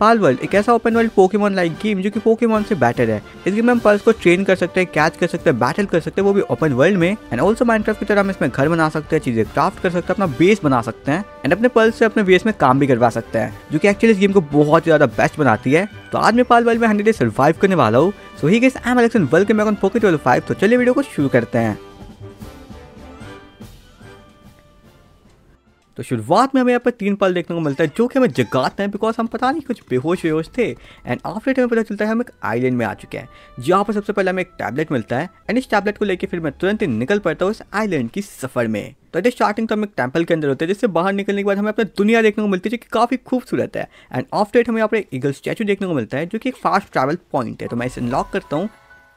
पाल Palworld एक ऐसा open world Pokemon like game जो कि पोकेमॉन से बेटर है इस गेम में हम पल्स को ट्रेन कर सकते हैं कैच कर सकते हैं बैटल कर सकते हैं वो भी ओपन वर्ल्ड में एंड ऑल्सो माइनक्राफ्ट की तरह हम इसमें घर बना सकते हैं चीजें क्राफ्ट कर सकते हैं अपना बेस बना सकते हैं एंड अपने पल्स से अपने बेस में काम भी करवा सकते हैं जो कि एक्चुअली इस गेम को बहुत ही ज्यादा बेस्ट बनाती है तो आज मैं पाल वर्ल्ड में हंड्रेड सर्वाइव करने वाला हूँ so he guess I am एलेक्सन वेलकम फाइव तो चलिए वीडियो को शुरू करते हैं तो शुरुआत में हमें यहाँ पर तीन पल देखने को मिलता है जो कि हमें जगाते हैं बिकॉज हम पता नहीं कुछ बेहोश बेहोश थे एंड आफ्टर टाइम पता चलता है हम एक आइलैंड में आ चुके हैं यहाँ पर सबसे पहले हमें एक टैबलेट मिलता है एंड इस टैबलेट को लेकर फिर मैं तुरंत ही निकल पड़ता हूँ इस आइलैंड की सफर में तो एट स्टार्टिंग तो हम एक टेम्पल के अंदर होते हैं जिससे बाहर निकलने के बाद हमें अपना दुनिया देखने को मिलती है जो कि काफ़ी खूबसूरत है एंड ऑफ डेट हमें यहाँ पर एक ईगल स्टैचू देखने को मिलता है जो कि एक फास्ट ट्रैवल पॉइंट है तो मैं इसे अनलॉक करता हूँ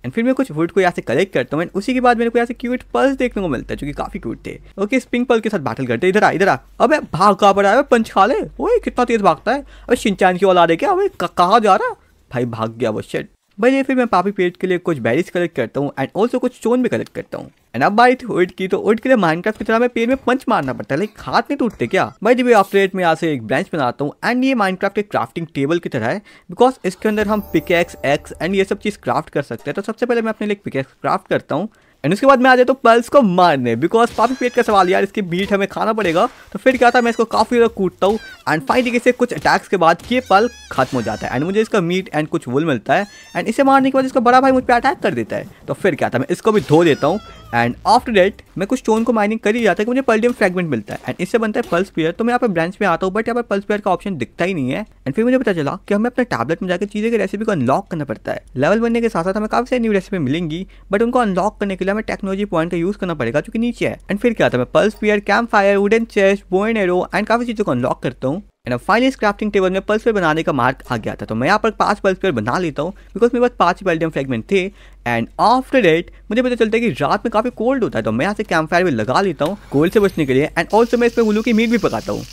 एंड फिर मैं कुछ वुड को यहाँ से कलेक्ट करता हूँ एंड उसी के बाद मेरे को यहाँ से क्यूट पल्स देखने को मिलता है जो कि काफी क्यूट थे ओके इस पिंक पल के साथ बैटल करते इधर आ इधर आ अबे भाग कहाँ पर आया पंच खा ले ओए कितना तेज भागता है अबे शिंचान की वाला आ रही अबे कहाँ जा रहा भाई भाग गया वो शेट भले फिर मैं पापी पेट के लिए कुछ बैरिस कलेक्ट करता हूँ एंड ऑल्सो कुछ चोन भी कलेक्ट करता हूँ एंड अब बात थी ओट की तो उड़ के लिए माइनक्राफ्ट की तरह मैं पेड़ में पंच मारना पड़ता है लाइक हाथ नहीं टूटते क्या भाई जब आफ्टर रेट में यहाँ से एक ब्रांच बनाता हूँ एंड ये माइनक्राफ्ट एक क्राफ्टिंग टेबल की तरह है बिकॉज इसके अंदर हम पिकेक्स एक्स एंड ये सब चीज़ क्राफ्ट कर सकते हैं तो सबसे पहले मैं अपने लिए पिकेक्स क्राफ्ट करता हूँ एंड उसके बाद मैं आ जाता हूँ पल्स को मारने बिकॉज काफ़ी पेट का सवाल यार इसकी बीट हमें खाना पड़ेगा तो फिर क्या था मैं इसको काफ़ी ज़्यादा कूटता हूँ एंड फाइनली से कुछ अटैक्स के बाद ये पल खत्म हो जाता है एंड मुझे इसका मीट एंड कुछ वुल मिलता है एंड इसे मारने के बाद इसका बड़ा भाई मुझ पर अटैक कर देता है तो फिर क्या था मैं इसको भी धो देता हूँ एंड आफ्टर डेट मैं कुछ स्टोन को माइनिंग कर ही जाता है कि मुझे पल्डियम फ्रेगमेंट मिलता है एंड इससे बनता है पल्स पेयर तो मैं यहाँ पर ब्रांच में आता हूँ बट यहाँ पर पल्स पेयर का ऑप्शन दिखता ही नहीं है एंड फिर मुझे पता चला कि हमें अपने टैबलेट में जाकर चीज़ें की रेसिपी को अनलॉक करना पड़ता है लेवल बनने के साथ साथ हमें काफ़ी सारी न्यू रेसिपी मिलेंगी बट उनको अनलॉक करने के लिए हमें टेक्नोलॉजी पॉइंट का यूज़ करना पड़ेगा जो कि नीचे है एंड फिर क्या था मैं Pal sphere campfire wooden chest bone arrow and काफ़ी चीज़ों को अनलॉक करता हूँ एंड अब फाइनली क्राफ्टिंग टेबल में पल्स पेयर बनाने का मार्क आ गया था तो मैं यहाँ पर पांच पल्स पेयर बना लेता हूँ बिकॉज मेरे पास पांच बेल्डियम फ्रेगमेंट थे एंड आफ्टर डेट मुझे पता चलता है कि रात में काफ़ी कोल्ड होता है तो मैं यहाँ से कैंप फायर भी लगा लेता हूँ कोल्ड से बचने के लिए एंड ऑल्सो मैं इस पर उल्लू की मीट भी पकाता हूँ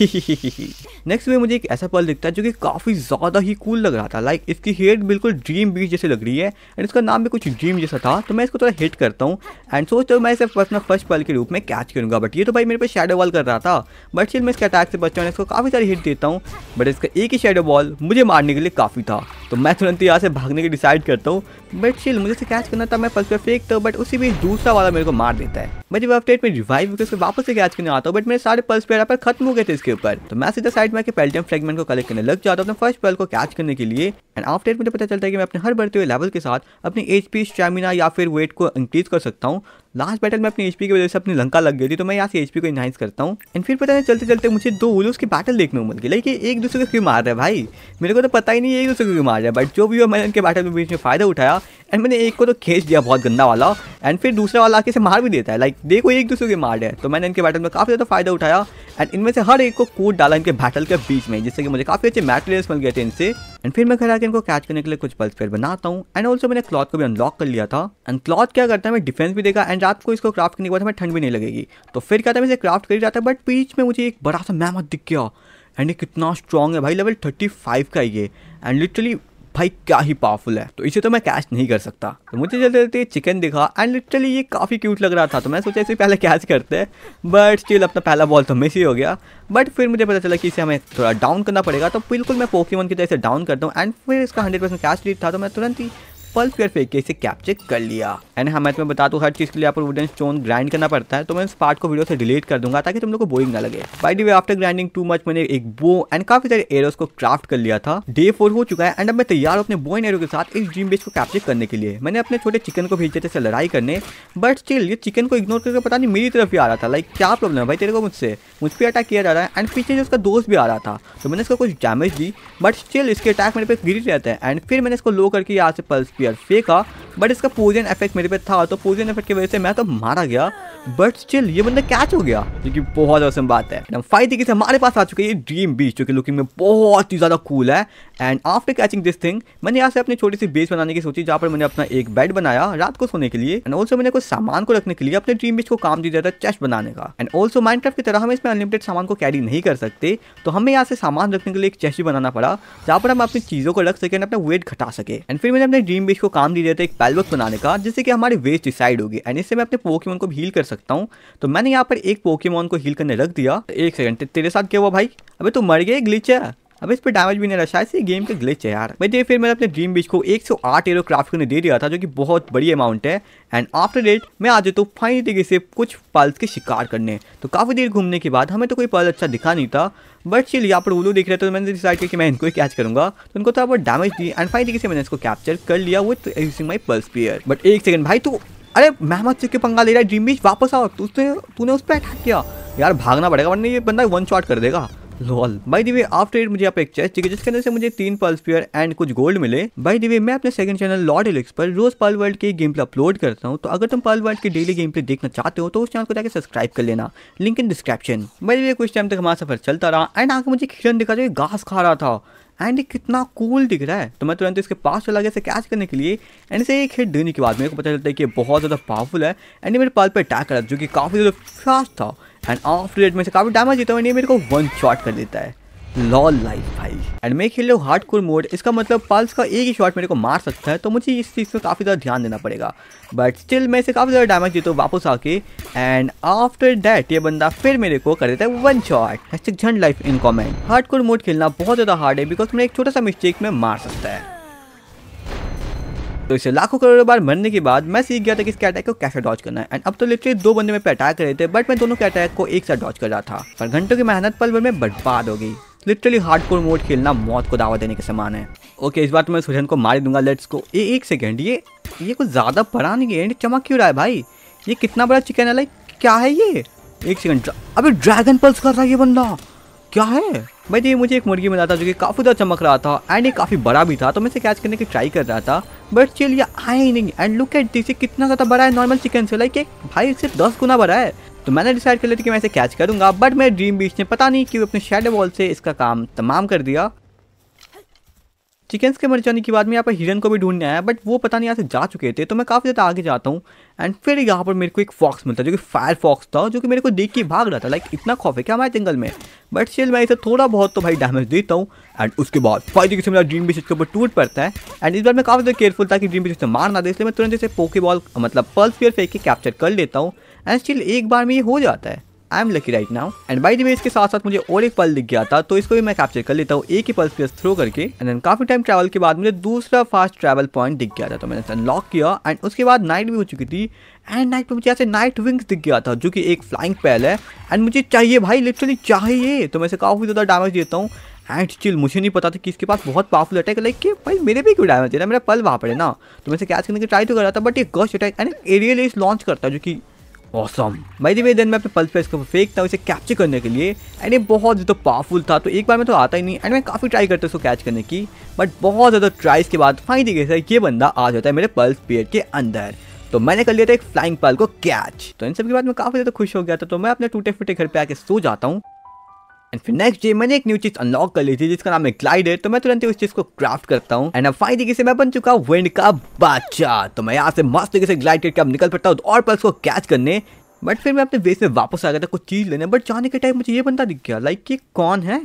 नेक्स्ट में मुझे एक ऐसा पर्ल दिखता है जो कि काफ़ी ज़्यादा ही कूल लग रहा था लाइक like, इसकी हेड बिल्कुल ड्रीम बीच जैसे लग रही है एंड इसका नाम भी कुछ ड्रीम जैसा था तो मैं इसको थोड़ा हिट करता हूँ एंड सोचता तो हूँ मैं इसे अपना फर्स्ट पर्ल के रूप में कैच करूँगा बट ये तो भाई मेरे पे शेडो बॉल कर रहा था बट फिर मैं इसके अटैक से बचता हूँ इसको काफ़ी सारी हिट देता हूँ बट इसका एक ही शेडो बॉल मुझे मारने के लिए काफ़ी था तो मैं तुरंत यहाँ से भागने की डिसाइड करता हूँ बट चिल मुझे से कैच करना था मैं फर्स्ट पे परफेक्ट तो बट उसी बीच दूसरा वाला मेरे को मार देता है मैं जब अपडेट में रिवाइव होकर उसके वापस से कैच करने आता हूँ बट मेरे सारे पल्स पेड़ पर खत्म हो गए थे इसके ऊपर तो मैं सीधा साइड में पेल्टियम फ्रेगमेंट को कलेक्ट करने लग जाता हूँ अपने फर्स्ट पल को कैच करने के लिए एंड अपडेट मुझे पता चलता है कि मैं अपने हर बढ़ते हुए लेवल के साथ अपनी एच स्टेमिना या फिर वेट को इंक्रीज कर सकता हूँ लास्ट बैटल में अपनी एच की वजह से अपनी लंका लग गई थी तो मैं यहाँ से एच को इनहाइस करता हूँ एंड फिर पता नहीं चलते चलते मुझे दो वो उसकी बैटल देखने को मिल गई लेकिन एक दूसरे को क्यों मार रहा है भाई मेरे को तो पता ही नहीं एक दूसरे को क्यों मार रहा है बट जो भी हो मैंने उनके बैटल में बीच में फ़ायदा उठाया एंड मैंने एक को तो खींच दिया बहुत गंदा वाला एंड फिर दूसरा वाला आके से मार भी देता है लाइक देखो एक दूसरे के मार है तो मैंने इनके बैटल में काफ़ी ज़्यादा फायदा उठाया एंड इनमें से हर एक को कूट डाला इनके बैटल के बीच में जिससे कि मुझे काफ़ी अच्छे मैटेरियल्स मिल गए थे इनसे एंड फिर मैं घर आके इनको कैच करने के लिए कुछ पल्स फिर बनाता हूँ एंड ऑल्सो मैंने क्लॉथ को भी अनलॉक कर लिया था एंड क्लॉथ क्या करता है मैं डिफेंस भी देगा एंड रात को इसको क्राफ्ट करने के बाद हमें ठंड भी नहीं लगेगी तो फिर क्या था मैं इसे क्राफ्ट कर ही जाता बट बीच में मुझे एक बड़ा सा मैमत दिख गया एंड ये कितना स्ट्रॉन्ग है भाई लेवल थर्टी फाइव का ये एंड लिटरली भाई क्या ही पावरफुल है तो इसे तो मैं कैच नहीं कर सकता तो मुझे जल्दी जल्दी चिकन दिखा एंड लिटरली ये काफ़ी क्यूट लग रहा था तो मैं सोचा इसे पहले कैच करते हैं बट स्टिल अपना पहला बॉल तो मिस ही हो गया बट फिर मुझे पता चला कि इसे हमें थोड़ा डाउन करना पड़ेगा तो बिल्कुल मैं पोकीमन की तरह से डाउन करता हूँ एंड फिर इसका हंड्रेड परसेंट कैच लीड था तो मैं तुरंत ही पल्स पेयर फेंक के इसे कैप्चर कर लिया एंड हाँ मैं तुम्हें बता दू हर चीज़ के लिए आपको वुडन स्टोन ग्राइंड करना पड़ता है तो मैं इस पार्ट को वीडियो से डिलीट कर दूंगा ताकि तुम लोग को बोरिंग ना लगे by the after grinding too much मैंने एक बो एंड काफी सारे एरोस को क्राफ्ट कर लिया था डे फोर हो चुका है एंड अब मैं तैयार हूँ अपने बो एंड एरो के साथ इस ड्रीम बेच को कैप्चर करने के लिए मैंने अपने छोटे चिकन को भेजे थे लड़ाई करने बट स्टिल ये चिकन को इग्नोर करके पता नहीं मेरी तरफ ही आ रहा था लाइक क्या प्रॉब्लम है भाई तेरे को मुझसे मुझ पर अटैक किया जा रहा है एंड पीछे से उसका दोस्त भी आ रहा था तो मैंने इसको कुछ डैमेज दी बट स्टिल इसके अटैक मेरे पे गिरी रहता है एंड फिर मैंने इसको लो करके यहाँ से पल्स स्पीयर फेंका बट इसका पोजन इफेक्ट मेरे पे था तो पोजन इफेक्ट की वजह से मैं तो मारा गया बट स्टिल ये बंदा कैच हो गया जो कि बहुत असम बात है एकदम फाइव तरीके से हमारे पास आ चुके हैं ये ड्रीम बीच जो कि लुकिंग में बहुत ही ज़्यादा कूल है and after catching this thing मैंने यहाँ से अपनी छोटी सी बेस बनाने की सोची जहाँ पर मैंने अपना एक बेड बनाया रात को सोने के लिए एंड ऑल्सो मैंने कुछ सामान को रखने के लिए अपने ड्रीम बीच को काम दिया जाता चेस्ट बनाने का एंड ऑल्सो माइंड की तरह हम इसमें अनलिमिटेड सामान को कैरी नहीं कर सकते तो हमें यहाँ से सामान रखने के लिए एक चेस्ट बनाना पड़ा जहाँ पर हम अपनी चीज़ों को रख सके एंड अपना वेट घटा सके एंड फिर मैंने अपने ड्रीम पोकेविच को काम दे दिया था एक पैलवक बनाने का जिससे कि हमारी वेस्ट डिसाइड होगी एंड इससे मैं अपने पोकेमोन को हील कर सकता हूँ तो मैंने यहाँ पर एक पोकेमोन को हील करने रख दिया एक सेकंड तेरे साथ क्या हुआ भाई अभी तू मर गया ग्लिच है अब इस पर डैमेज भी नहीं रहा शायद से गेम का ग्लिच है यार भाई तो फिर मैंने अपने ड्रीम बीच को 108 एरो क्राफ्ट करने दे दिया था जो कि बहुत बड़ी अमाउंट है एंड आफ्टर डेट मैं आ जाता हूँ फाइनली तरीके से कुछ पल्स के शिकार करने तो काफ़ी देर घूमने के बाद हमें तो कोई पल अच्छा दिखा नहीं था बट चलिए यहाँ पर उल्लू देख रहे तो मैंने डिसाइड किया कि मैं इनको ही कैच करूँगा तो उनको थोड़ा बहुत डैमेज दी एंड फाइन तरीके से मैंने इसको कैप्चर कर लिया with using my Pal sphere but एक सेकंड भाई तो अरे मेहमद से के पंगा ले रहा है ड्रीम बीच वापस आओ तूने तो, तूने उस पर अटैक किया यार भागना पड़ेगा वरना ये बंदा वन शॉट कर देगा lol by the way after that मुझे आप एक चेस्ट चाहिए जिसके अंदर से मुझे तीन पल्स प्योर एंड कुछ गोल्ड मिले बाई दी वे मैं अपने सेकंड चैनल लॉर्ड एलिक्स पर रोज पल वर्ल्ड के गेम पे अपलोड करता हूँ तो अगर तुम पल वर्ल्ड के डेली गेम पे देखना चाहते हो तो उस चैनल को जाकर सब्सक्राइब कर लेना link in description by the way कुछ टाइम तक हमारा सफर चलता रहा एंड आगे मुझे खिलन दिखा जो घास खा रहा था एंड ये कितना कूल दिख रहा है तो मैं तुरंत इसके पास चला गया इसे कैच करने के लिए एंड इसे एक हिट देने के बाद मेरे को पता चलता है कि बहुत ज़्यादा पावरफुल है एंड ये मेरे पाल पर अटैक करा जो कि काफ़ी ज़्यादा फास्ट था एंड ऑफ डेट में से काफ़ी डैमेज देता है मेरे को वन शॉट कर देता है लॉल लाइफ भाई एंड मैं खेल रहा हूँ हार्ड कोर मोड इसका मतलब पल्स का एक ही शॉट मेरे को मार सकता है तो मुझे इस चीज़ पर काफ़ी ज़्यादा ध्यान देना पड़ेगा बट स्टिल मैं इसे काफ़ी ज़्यादा डैमेज देता हूँ वापस आके एंड आफ्टर डैट ये बंदा फिर मेरे को कर देता है वन शॉट झंड life in comment hardcore mode खेलना बहुत ज़्यादा हार्ड है बिकॉज मैं एक छोटा सा मिस्टेक में मार सकता है तो इसे लाखों करोड़ों बार मरने के बाद मैं सीख गया था कि इसके अटैक को कैसे डॉच करना है एंड अब तो लिटरली दो बंदे में पे अटैक रहे थे बट मैं दोनों के अटैक को एक साथ डॉच कर रहा था पर घंटों की मेहनत पल भर में बर्बाद हो गई लिटरली हार्ड कोर मोड खेलना मौत को दावा देने के समान है ओके इस बार तो मैं सुजन को मार दूंगा लेट्स को ये एक सेकेंड ये ये कुछ ज़्यादा बड़ा नहीं है चमक क्यों रहा है भाई ये कितना बड़ा चिकन है लाइक क्या है ये एक सेकेंड अभी ड्रैगन पल्स कर रहा है ये बंदा क्या है भाई जी मुझे एक मुर्गी मिला था जो कि काफ़ी ज़्यादा चमक रहा था एंड ये काफ़ी बड़ा भी था तो मैं इसे कैच करने की ट्राई कर रहा था बट चिल ये आया ही नहीं एंड लुक एट दिस कितना ज़्यादा बड़ा है नॉर्मल चिकन से लाइक भाई इससे दस गुना बड़ा है तो मैंने डिसाइड कर लिया था कि मैं इसे कैच करूंगा बट मेरे ड्रीम बीच ने पता नहीं कि अपने शेडो बॉल से इसका काम तमाम कर दिया चिकन्स के मर जाने के बाद में यहाँ पर हिरन को भी ढूंढने आया बट वो पता नहीं यहाँ से जा चुके थे तो मैं काफ़ी ज़्यादा आगे जाता हूँ एंड फिर यहाँ पर मेरे को एक फॉक्स मिलता है जो कि फायर फॉक्स था जो कि मेरे को देख के भाग रहा था लाइक इतना खौफ है क्या हमारे जंगल में बट स्टिल मैं इसे थोड़ा बहुत तो भाई डैमेज देता हूँ एंड उसके बाद फायदे से मेरा ड्रीम बिच के ऊपर टूट पड़ता है एंड इस बार मैं काफ़ी ज़्यादा केयरफुल था कि ड्रीम बिच से मार ना दे इसलिए मैं तुरंत इसे पोके मतलब पल्स फेयर फेंक के कैप्चर कर लेता हूँ एंड स्टिल एक बार में ये हो जाता है I am lucky right now and by मैं इसके साथ साथ मुझे और एक पल दिख गया था तो इसको भी मैं कैप्चर कर लेता हूँ एक ही पल्स पे थ्रो करके एंड देन काफी टाइम ट्रैवल के बाद मुझे दूसरा फास्ट ट्रैवल पॉइंट दिख गया था तो मैंने अनलॉक किया एंड उसके बाद नाइट भी हो चुकी थी एंड नाइट में मुझे ऐसे नाइट विंग्स दिख गया था जो कि एक फ्लाइंग पैल है एंड मुझे चाहिए भाई लिटरली चाहिए तो मैं इसे काफ़ी ज़्यादा डैमेज देता हूँ एंड चिल मुझे नहीं पता था कि इसके पास बहुत पावरफुल अटैक है लाइक कि भाई मेरे भी क्यों डैमेज दे रहा है मेरा पल वहाँ पर है ना तो मैं इसे कैच करने की ट्राई तो कर रहा था बट ये गश अटैक एंड एरियल लॉन्च करता है जो कि ऑसम दी वे देन मैं अपने पल्स पे को फेंकता हूँ इसे कैप्चर करने के लिए एंड ये बहुत ज़्यादा पावरफुल था तो एक बार में तो आता ही नहीं एंड मैं काफ़ी ट्राई करता हूँ कैच करने की बट बहुत ज़्यादा ट्राइज के बाद गई कैसे ये बंदा आ जाता है मेरे पल्स पेयर के अंदर तो मैंने कर लिया था एक फ्लाइंग पाल को कैच तो इन सब के बाद मैं काफ़ी ज़्यादा खुश हो गया था तो मैं अपने टूटे फूटे घर पे आके सो जाता हूँ एंड फिर नेक्स्ट डे मैंने एक न्यू चीज अनलॉक कर ली थी जिसका नाम है ग्लाइडर तो मैं तुरंत उस चीज को क्राफ्ट करता हूँ एंड अब फाइन तरीके से मैं बन चुका हूँ विंड का बादशाह तो मैं यहाँ से मस्त तरीके से ग्लाइड करके अब निकल पड़ता हूँ और पल्स को कैच करने बट फिर मैं अपने बेस में वापस आ गया था कुछ चीज़ लेने बट जाने के टाइम मुझे ये बंदा दिख गया लाइक ये कौन है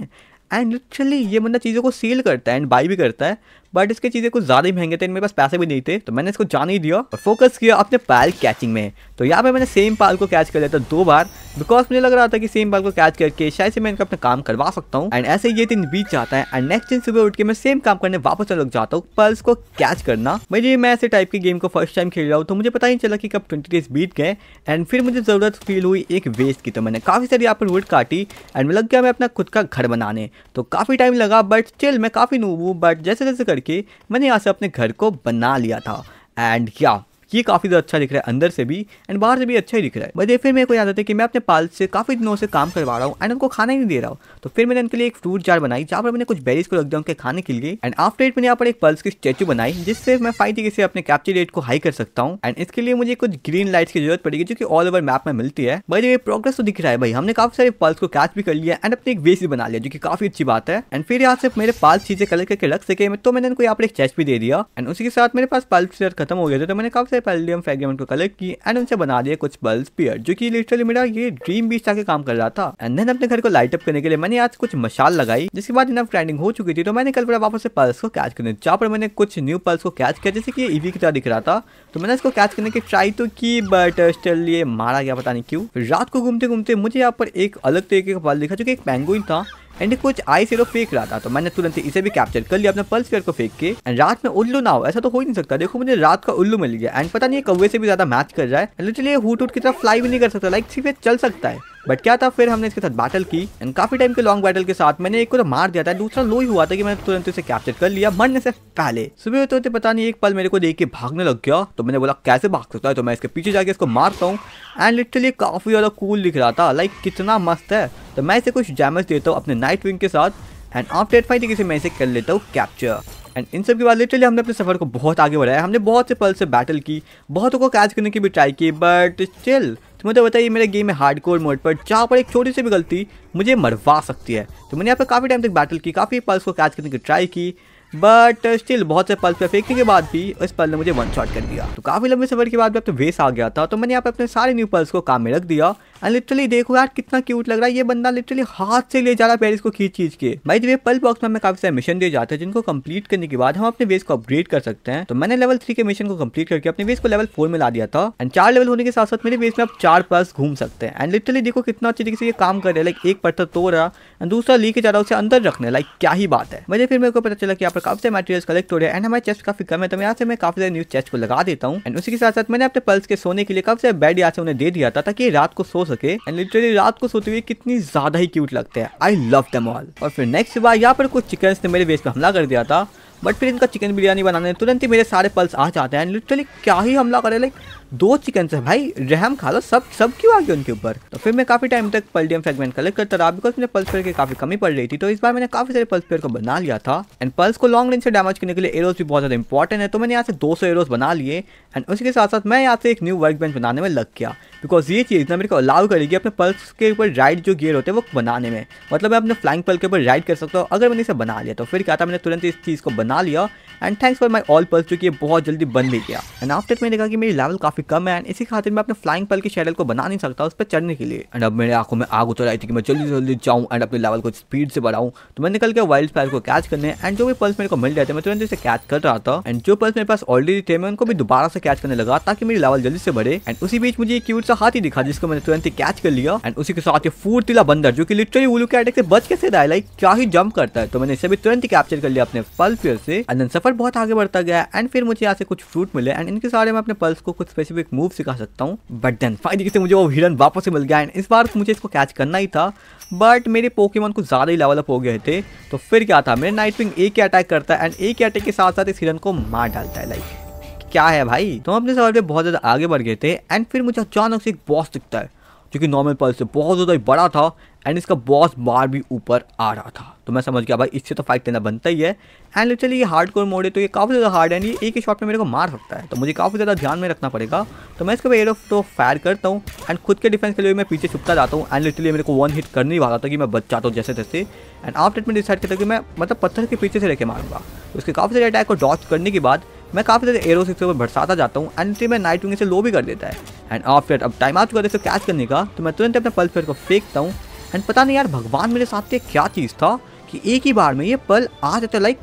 एंड लिटरली ये बंदा चीज़ों को सेल करता है एंड बाई भी करता है बट इसकी चीज़ें कुछ ज़्यादा ही महंगे थे मेरे पास पैसे भी नहीं थे तो मैंने इसको जान ही दिया और फोकस किया अपने पाल कैचिंग में तो यहाँ पे मैंने सेम पाल को कैच कर लिया था दो बार बिकॉज मुझे लग रहा था कि सेम पाल को कैच करके शायद से मैं इनका अपना काम करवा सकता हूँ एंड ऐसे ये दिन बीत जाता है एंड नेक्स्ट दिन सुबह उठ के मैं सेम काम करने वापस चल जाता हूँ पल्स को कैच करना मेरी मैं ऐसे टाइप की गेम को फर्स्ट टाइम खेल रहा हूँ तो मुझे पता ही चला कि कब ट्वेंटी डेज बीत गए एंड फिर मुझे ज़रूरत फील हुई एक वेस्ट की तो मैंने काफ़ी सारी यहाँ पर वुड काटी एंड लग गया मैं अपना खुद का घर बनाने तो काफ़ी टाइम लगा बट चल मैं काफ़ी नूब हूँ बट जैसे जैसे कर करके मैंने यहाँ से अपने घर को बना लिया था एंड yeah, ये काफ़ी ज़्यादा अच्छा दिख रहा है अंदर से भी एंड बाहर से भी अच्छा ही दिख रहा है बट फिर मेरे को याद आता है कि मैं अपने पाल से काफ़ी दिनों से काम करवा रहा हूँ एंड उनको खाना ही नहीं दे रहा हूँ तो फिर मैंने उनके लिए एक फ्रूट जार बनाई जहाँ पर मैंने कुछ बेरीज को रख दिया उनके खाने के लिए एंड आफ्टर एट मैंने यहाँ पर एक पल्स की स्टैचू बनाई जिससे मैं फाइन तरीके से अपने कैप्चर रेट को हाई कर सकता हूँ एंड इसके लिए मुझे कुछ ग्रीन लाइट्स की जरूरत पड़ेगी जो कि ऑल ओवर मैप में मिलती है भाई ये प्रोग्रेस तो दिख रहा है भाई हमने काफी सारे पल्स को कैच भी कर लिया एंड अपने एक वेस्ट भी बना लिया जो की काफी अच्छी बात है एंड फिर यहाँ से मेरे पास चीजें कलर करके रख सके तो मैंने उनको यहाँ पर एक चेस्ट भी दे दिया एंड उसी के साथ मेरे पास पल्स खत्म हो गया था तो मैंने काफी सारे पैलेडियम फ्रेगमेंट को कलेक्ट की एंड उनसे बना दिया कुछ बल्ब पियर जो कि लिटरली मेरा ये ड्रीम बीच जाके काम कर रहा था एंड देन अपने घर को लाइट अप करने के लिए मैंने आज कुछ मशाल लगाई जिसके बाद इनफ ग्राइंडिंग हो चुकी थी तो मैंने कल बड़ा वापस से पल्स को कैच करने जहाँ पर मैंने कुछ न्यू पल्स को कैच किया जैसे कि ईवी की तरह दिख रहा था तो मैंने इसको कैच करने की ट्राई तो की बट स्टिल ये मारा गया पता नहीं क्यों रात को घूमते घूमते मुझे यहाँ पर एक अलग तरीके का पल दिखा जो कि एक पैंगुइन था एंड कुछ आई से फेंक रहा था तो मैंने तुरंत इसे भी कैप्चर कर लिया अपने पल्स फेयर को फेंक के एंड रात में उल्लू ना हो ऐसा तो हो ही नहीं सकता देखो मुझे रात का उल्लू मिल गया एंड पता नहीं कौवे से भी ज्यादा मैच कर रहा है लिटरली ये की तरफ फ्लाई भी नहीं कर सकता लाइक सिर्फ चल सकता है बट क्या था फिर हमने इसके साथ बैटल की एंड काफी टाइम के लॉन्ग बैटल के साथ मैंने एक को तो मार दिया था दूसरा लो ही हुआ था कि मैंने तुरंत इसे कैप्चर कर लिया मरने से पहले सुबह होते होते पता नहीं एक पल मेरे को देख के भागने लग गया तो मैंने बोला कैसे भाग सकता है तो मैं इसके पीछे जाके इसको मारता हूँ एंड लिटरली काफी ज्यादा कूल दिख रहा था लाइक कितना मस्त है तो मैं इसे कुछ डैमेज देता हूँ अपने नाइट विंग के साथ एंड आफ्टर फाइटिंग इसे मैं इसे कर लेता हूँ कैप्चर एंड इन सब के बाद लिटरली हमने अपने सफ़र को बहुत आगे बढ़ाया हमने बहुत से पल से बैटल की बहुतों को कैच करने की भी ट्राई की बट स्टिल तो मुझे बताइए मेरे गेम में हार्ड कोर मोड पर जहाँ पर एक छोटी सी भी गलती मुझे मरवा सकती है तो मैंने यहाँ पर काफ़ी टाइम तक बैटल की काफ़ी पल्स को कैच करने की ट्राई की बट स्टिल uh, बहुत से पल्स पे फेंकने के बाद भी इस पल ने मुझे वन शॉट कर दिया तो काफी लंबे सफर के बाद अब तो वेस आ गया था तो मैंने यहाँ पे अपने सारे न्यू पल्स को काम में रख दिया एंड लिटरली देखो यार कितना क्यूट लग रहा है ये बंदा लिटरली हाथ से ले जा रहा है पेरिस को खींच खींच के भाई ये पल बॉक्स में हमें काफी सारे मिशन दिए जाते हैं जिनको कंप्लीट करने के बाद हम अपने वेस को अपग्रेड कर सकते हैं तो मैंने लेवल थ्री के मिशन को कंप्लीट करके अपने वेस को लेवल फोर में ला दिया था एंड चार लेवल होने के साथ साथ मेरे वेस में आप चार पल्स घूम सकते हैं एंड लिटरली देखो कितना अच्छे तरीके से ये काम कर रहे हैं लाइक एक पत्थर तोड़ रहा एंड दूसरा लेके जा रहा है उसे अंदर रखने लाइक क्या ही बात है मुझे फिर मेरे को पता चला कि आप पर काफी सारे मटेरियल कलेक्ट हो रहे हैं एंड हमारे चेस्ट काफी कम है तो यहाँ से मैं काफी सारे न्यू चेस्ट को लगा देता हूँ एंड उसी के साथ साथ मैंने अपने पल्स के सोने के लिए काफी सारे बेड यहाँ से उन्हें दे दिया था ताकि रात को सो सके एंड लिटरली रात को सोते हुए कितनी ज्यादा ही क्यूट लगते हैं आई लव दम ऑल और फिर नेक्स्ट सुबह यहाँ पर कुछ चिकन ने मेरे बेस पर हमला कर दिया था बट फिर इनका चिकन बिरयानी बनाने तुरंत ही मेरे सारे पल्स आ जाते हैं लिटरली क्या ही हमला करे लाइक दो चिकन से भाई रहम खा लो सब सब क्यों आ गया उनके ऊपर तो फिर मैं काफी टाइम तक पल्डियम फ्रेगमेंट कलेक्ट करता रहा बिकॉज मुझे पल्स पेयर की काफी कमी पड़ रही थी तो इस बार मैंने काफी सारे पल्स पेयर को बना लिया था एंड पल्स को लॉन्ग रेंज से डैमेज करने के लिए एरोज भी बहुत ज्यादा इंपॉर्टेंट है तो मैंने यहाँ से दो सौ बना लिए एंड उसके साथ साथ मैं यहाँ से एक न्यू वर्क बेंच बनाने में लग गया बिकॉज ये चीज़ ना मेरे को अलाउ करेगी अपने पल्स के ऊपर राइड जो गियर होते हैं वो बनाने में मतलब मैं अपने फ्लाइंग पल के ऊपर राइड कर सकता हूँ अगर मैंने इसे बना लिया तो फिर क्या था मैंने तुरंत इस चीज़ को बना लिया and thanks for my all Pal जो कि बहुत जल्दी बन भी गया एंड आफ्टर मैंने देखा कि मेरी लेवल काफ़ी काफ़ी कम है एंड इसी खातिर मैं अपने फ्लाइंग पल की शेडल को बना नहीं सकता उस पर चढ़ने के लिए एंड अब मेरे आंखों में आग उतर आई थी कि मैं जल्दी जल्दी जाऊँ एंड अपने लेवल को स्पीड से बढ़ाऊँ तो मैं निकल के वाइल्ड फायर को कैच करने एंड जो भी पल्स मेरे को मिल रहे थे मैं तुरंत इसे कैच कर रहा था एंड जो पल्स मेरे पास ऑलरेडी थे मैं उनको भी दोबारा से कैच करने लगा ताकि मेरी लेवल जल्दी से बढ़े एंड उसी बीच मुझे एक क्यूट सा हाथी दिखा जिसको मैंने तुरंत ही कैच कर लिया एंड उसी के साथ ये फूर्तिला बंदर जो कि लिटरली उलू के अटैक से बच कैसे रहा है लाइक क्या ही जंप करता है तो मैंने इसे भी तुरंत ही कैप्चर कर लिया अपने पल्स से एंड सफर बहुत आगे बढ़ता गया एंड फिर मुझे यहाँ से कुछ फ्रूट मिले एंड इनके सारे मैं अपने पल्स को कुछ स्पेशल वैसे भी एक मूव सिखा सकता हूँ बट देन फाइनली से मुझे वो हिरन वापस से मिल गया एंड इस बार तो मुझे इसको कैच करना ही था बट मेरे पोकेमॉन को ज़्यादा ही लेवलअप हो गए थे तो फिर क्या था मेरे नाइट विंग एक ही अटैक करता है एंड एक ही अटैक के साथ साथ इस हिरन को मार डालता है लाइक क्या है भाई तो हम अपने सवाल पर बहुत ज़्यादा आगे बढ़ गए थे एंड फिर मुझे अचानक से एक बॉस दिखता है जो कि नॉर्मल पल से बहुत ज़्यादा बड़ा था एंड इसका बॉस बार भी ऊपर आ रहा था तो मैं समझ गया भाई इससे तो फाइट लेना बनता ही है एंड चलिए ये हार्ड कोर मोड है तो ये काफ़ी ज़्यादा हार्ड है ये एक ही शॉट में मेरे को मार सकता है तो मुझे काफ़ी ज़्यादा ध्यान में रखना पड़ेगा तो मैं इसके एयर ऑफ तो फायर करता हूँ एंड खुद के डिफेंस के लिए मैं पीछे छुपता जाता हूँ एंड लिटली मेरे को वन हिट करने ही वाला था कि मैं बच जाता हूँ जैसे तैसे एंड आप डेट में डिसाइड करता कि मैं मतलब पत्थर के पीछे से लेके मारूंगा उसके तो काफ़ी सारे अटैक को डॉच करने के बाद मैं काफ़ी ज़्यादा एरो से ऊपर भरसाता जाता हूँ एंड मैं नाइट विंग से लो भी कर देता है एंड आफ्टर अब टाइम आ चुका है कैच करने का तो मैं तुरंत अपने पल्स को फेंकता हूँ एंड पता नहीं यार भगवान मेरे साथ ये क्या चीज़ था कि एक ही बार में ये पल आ जाता लाइक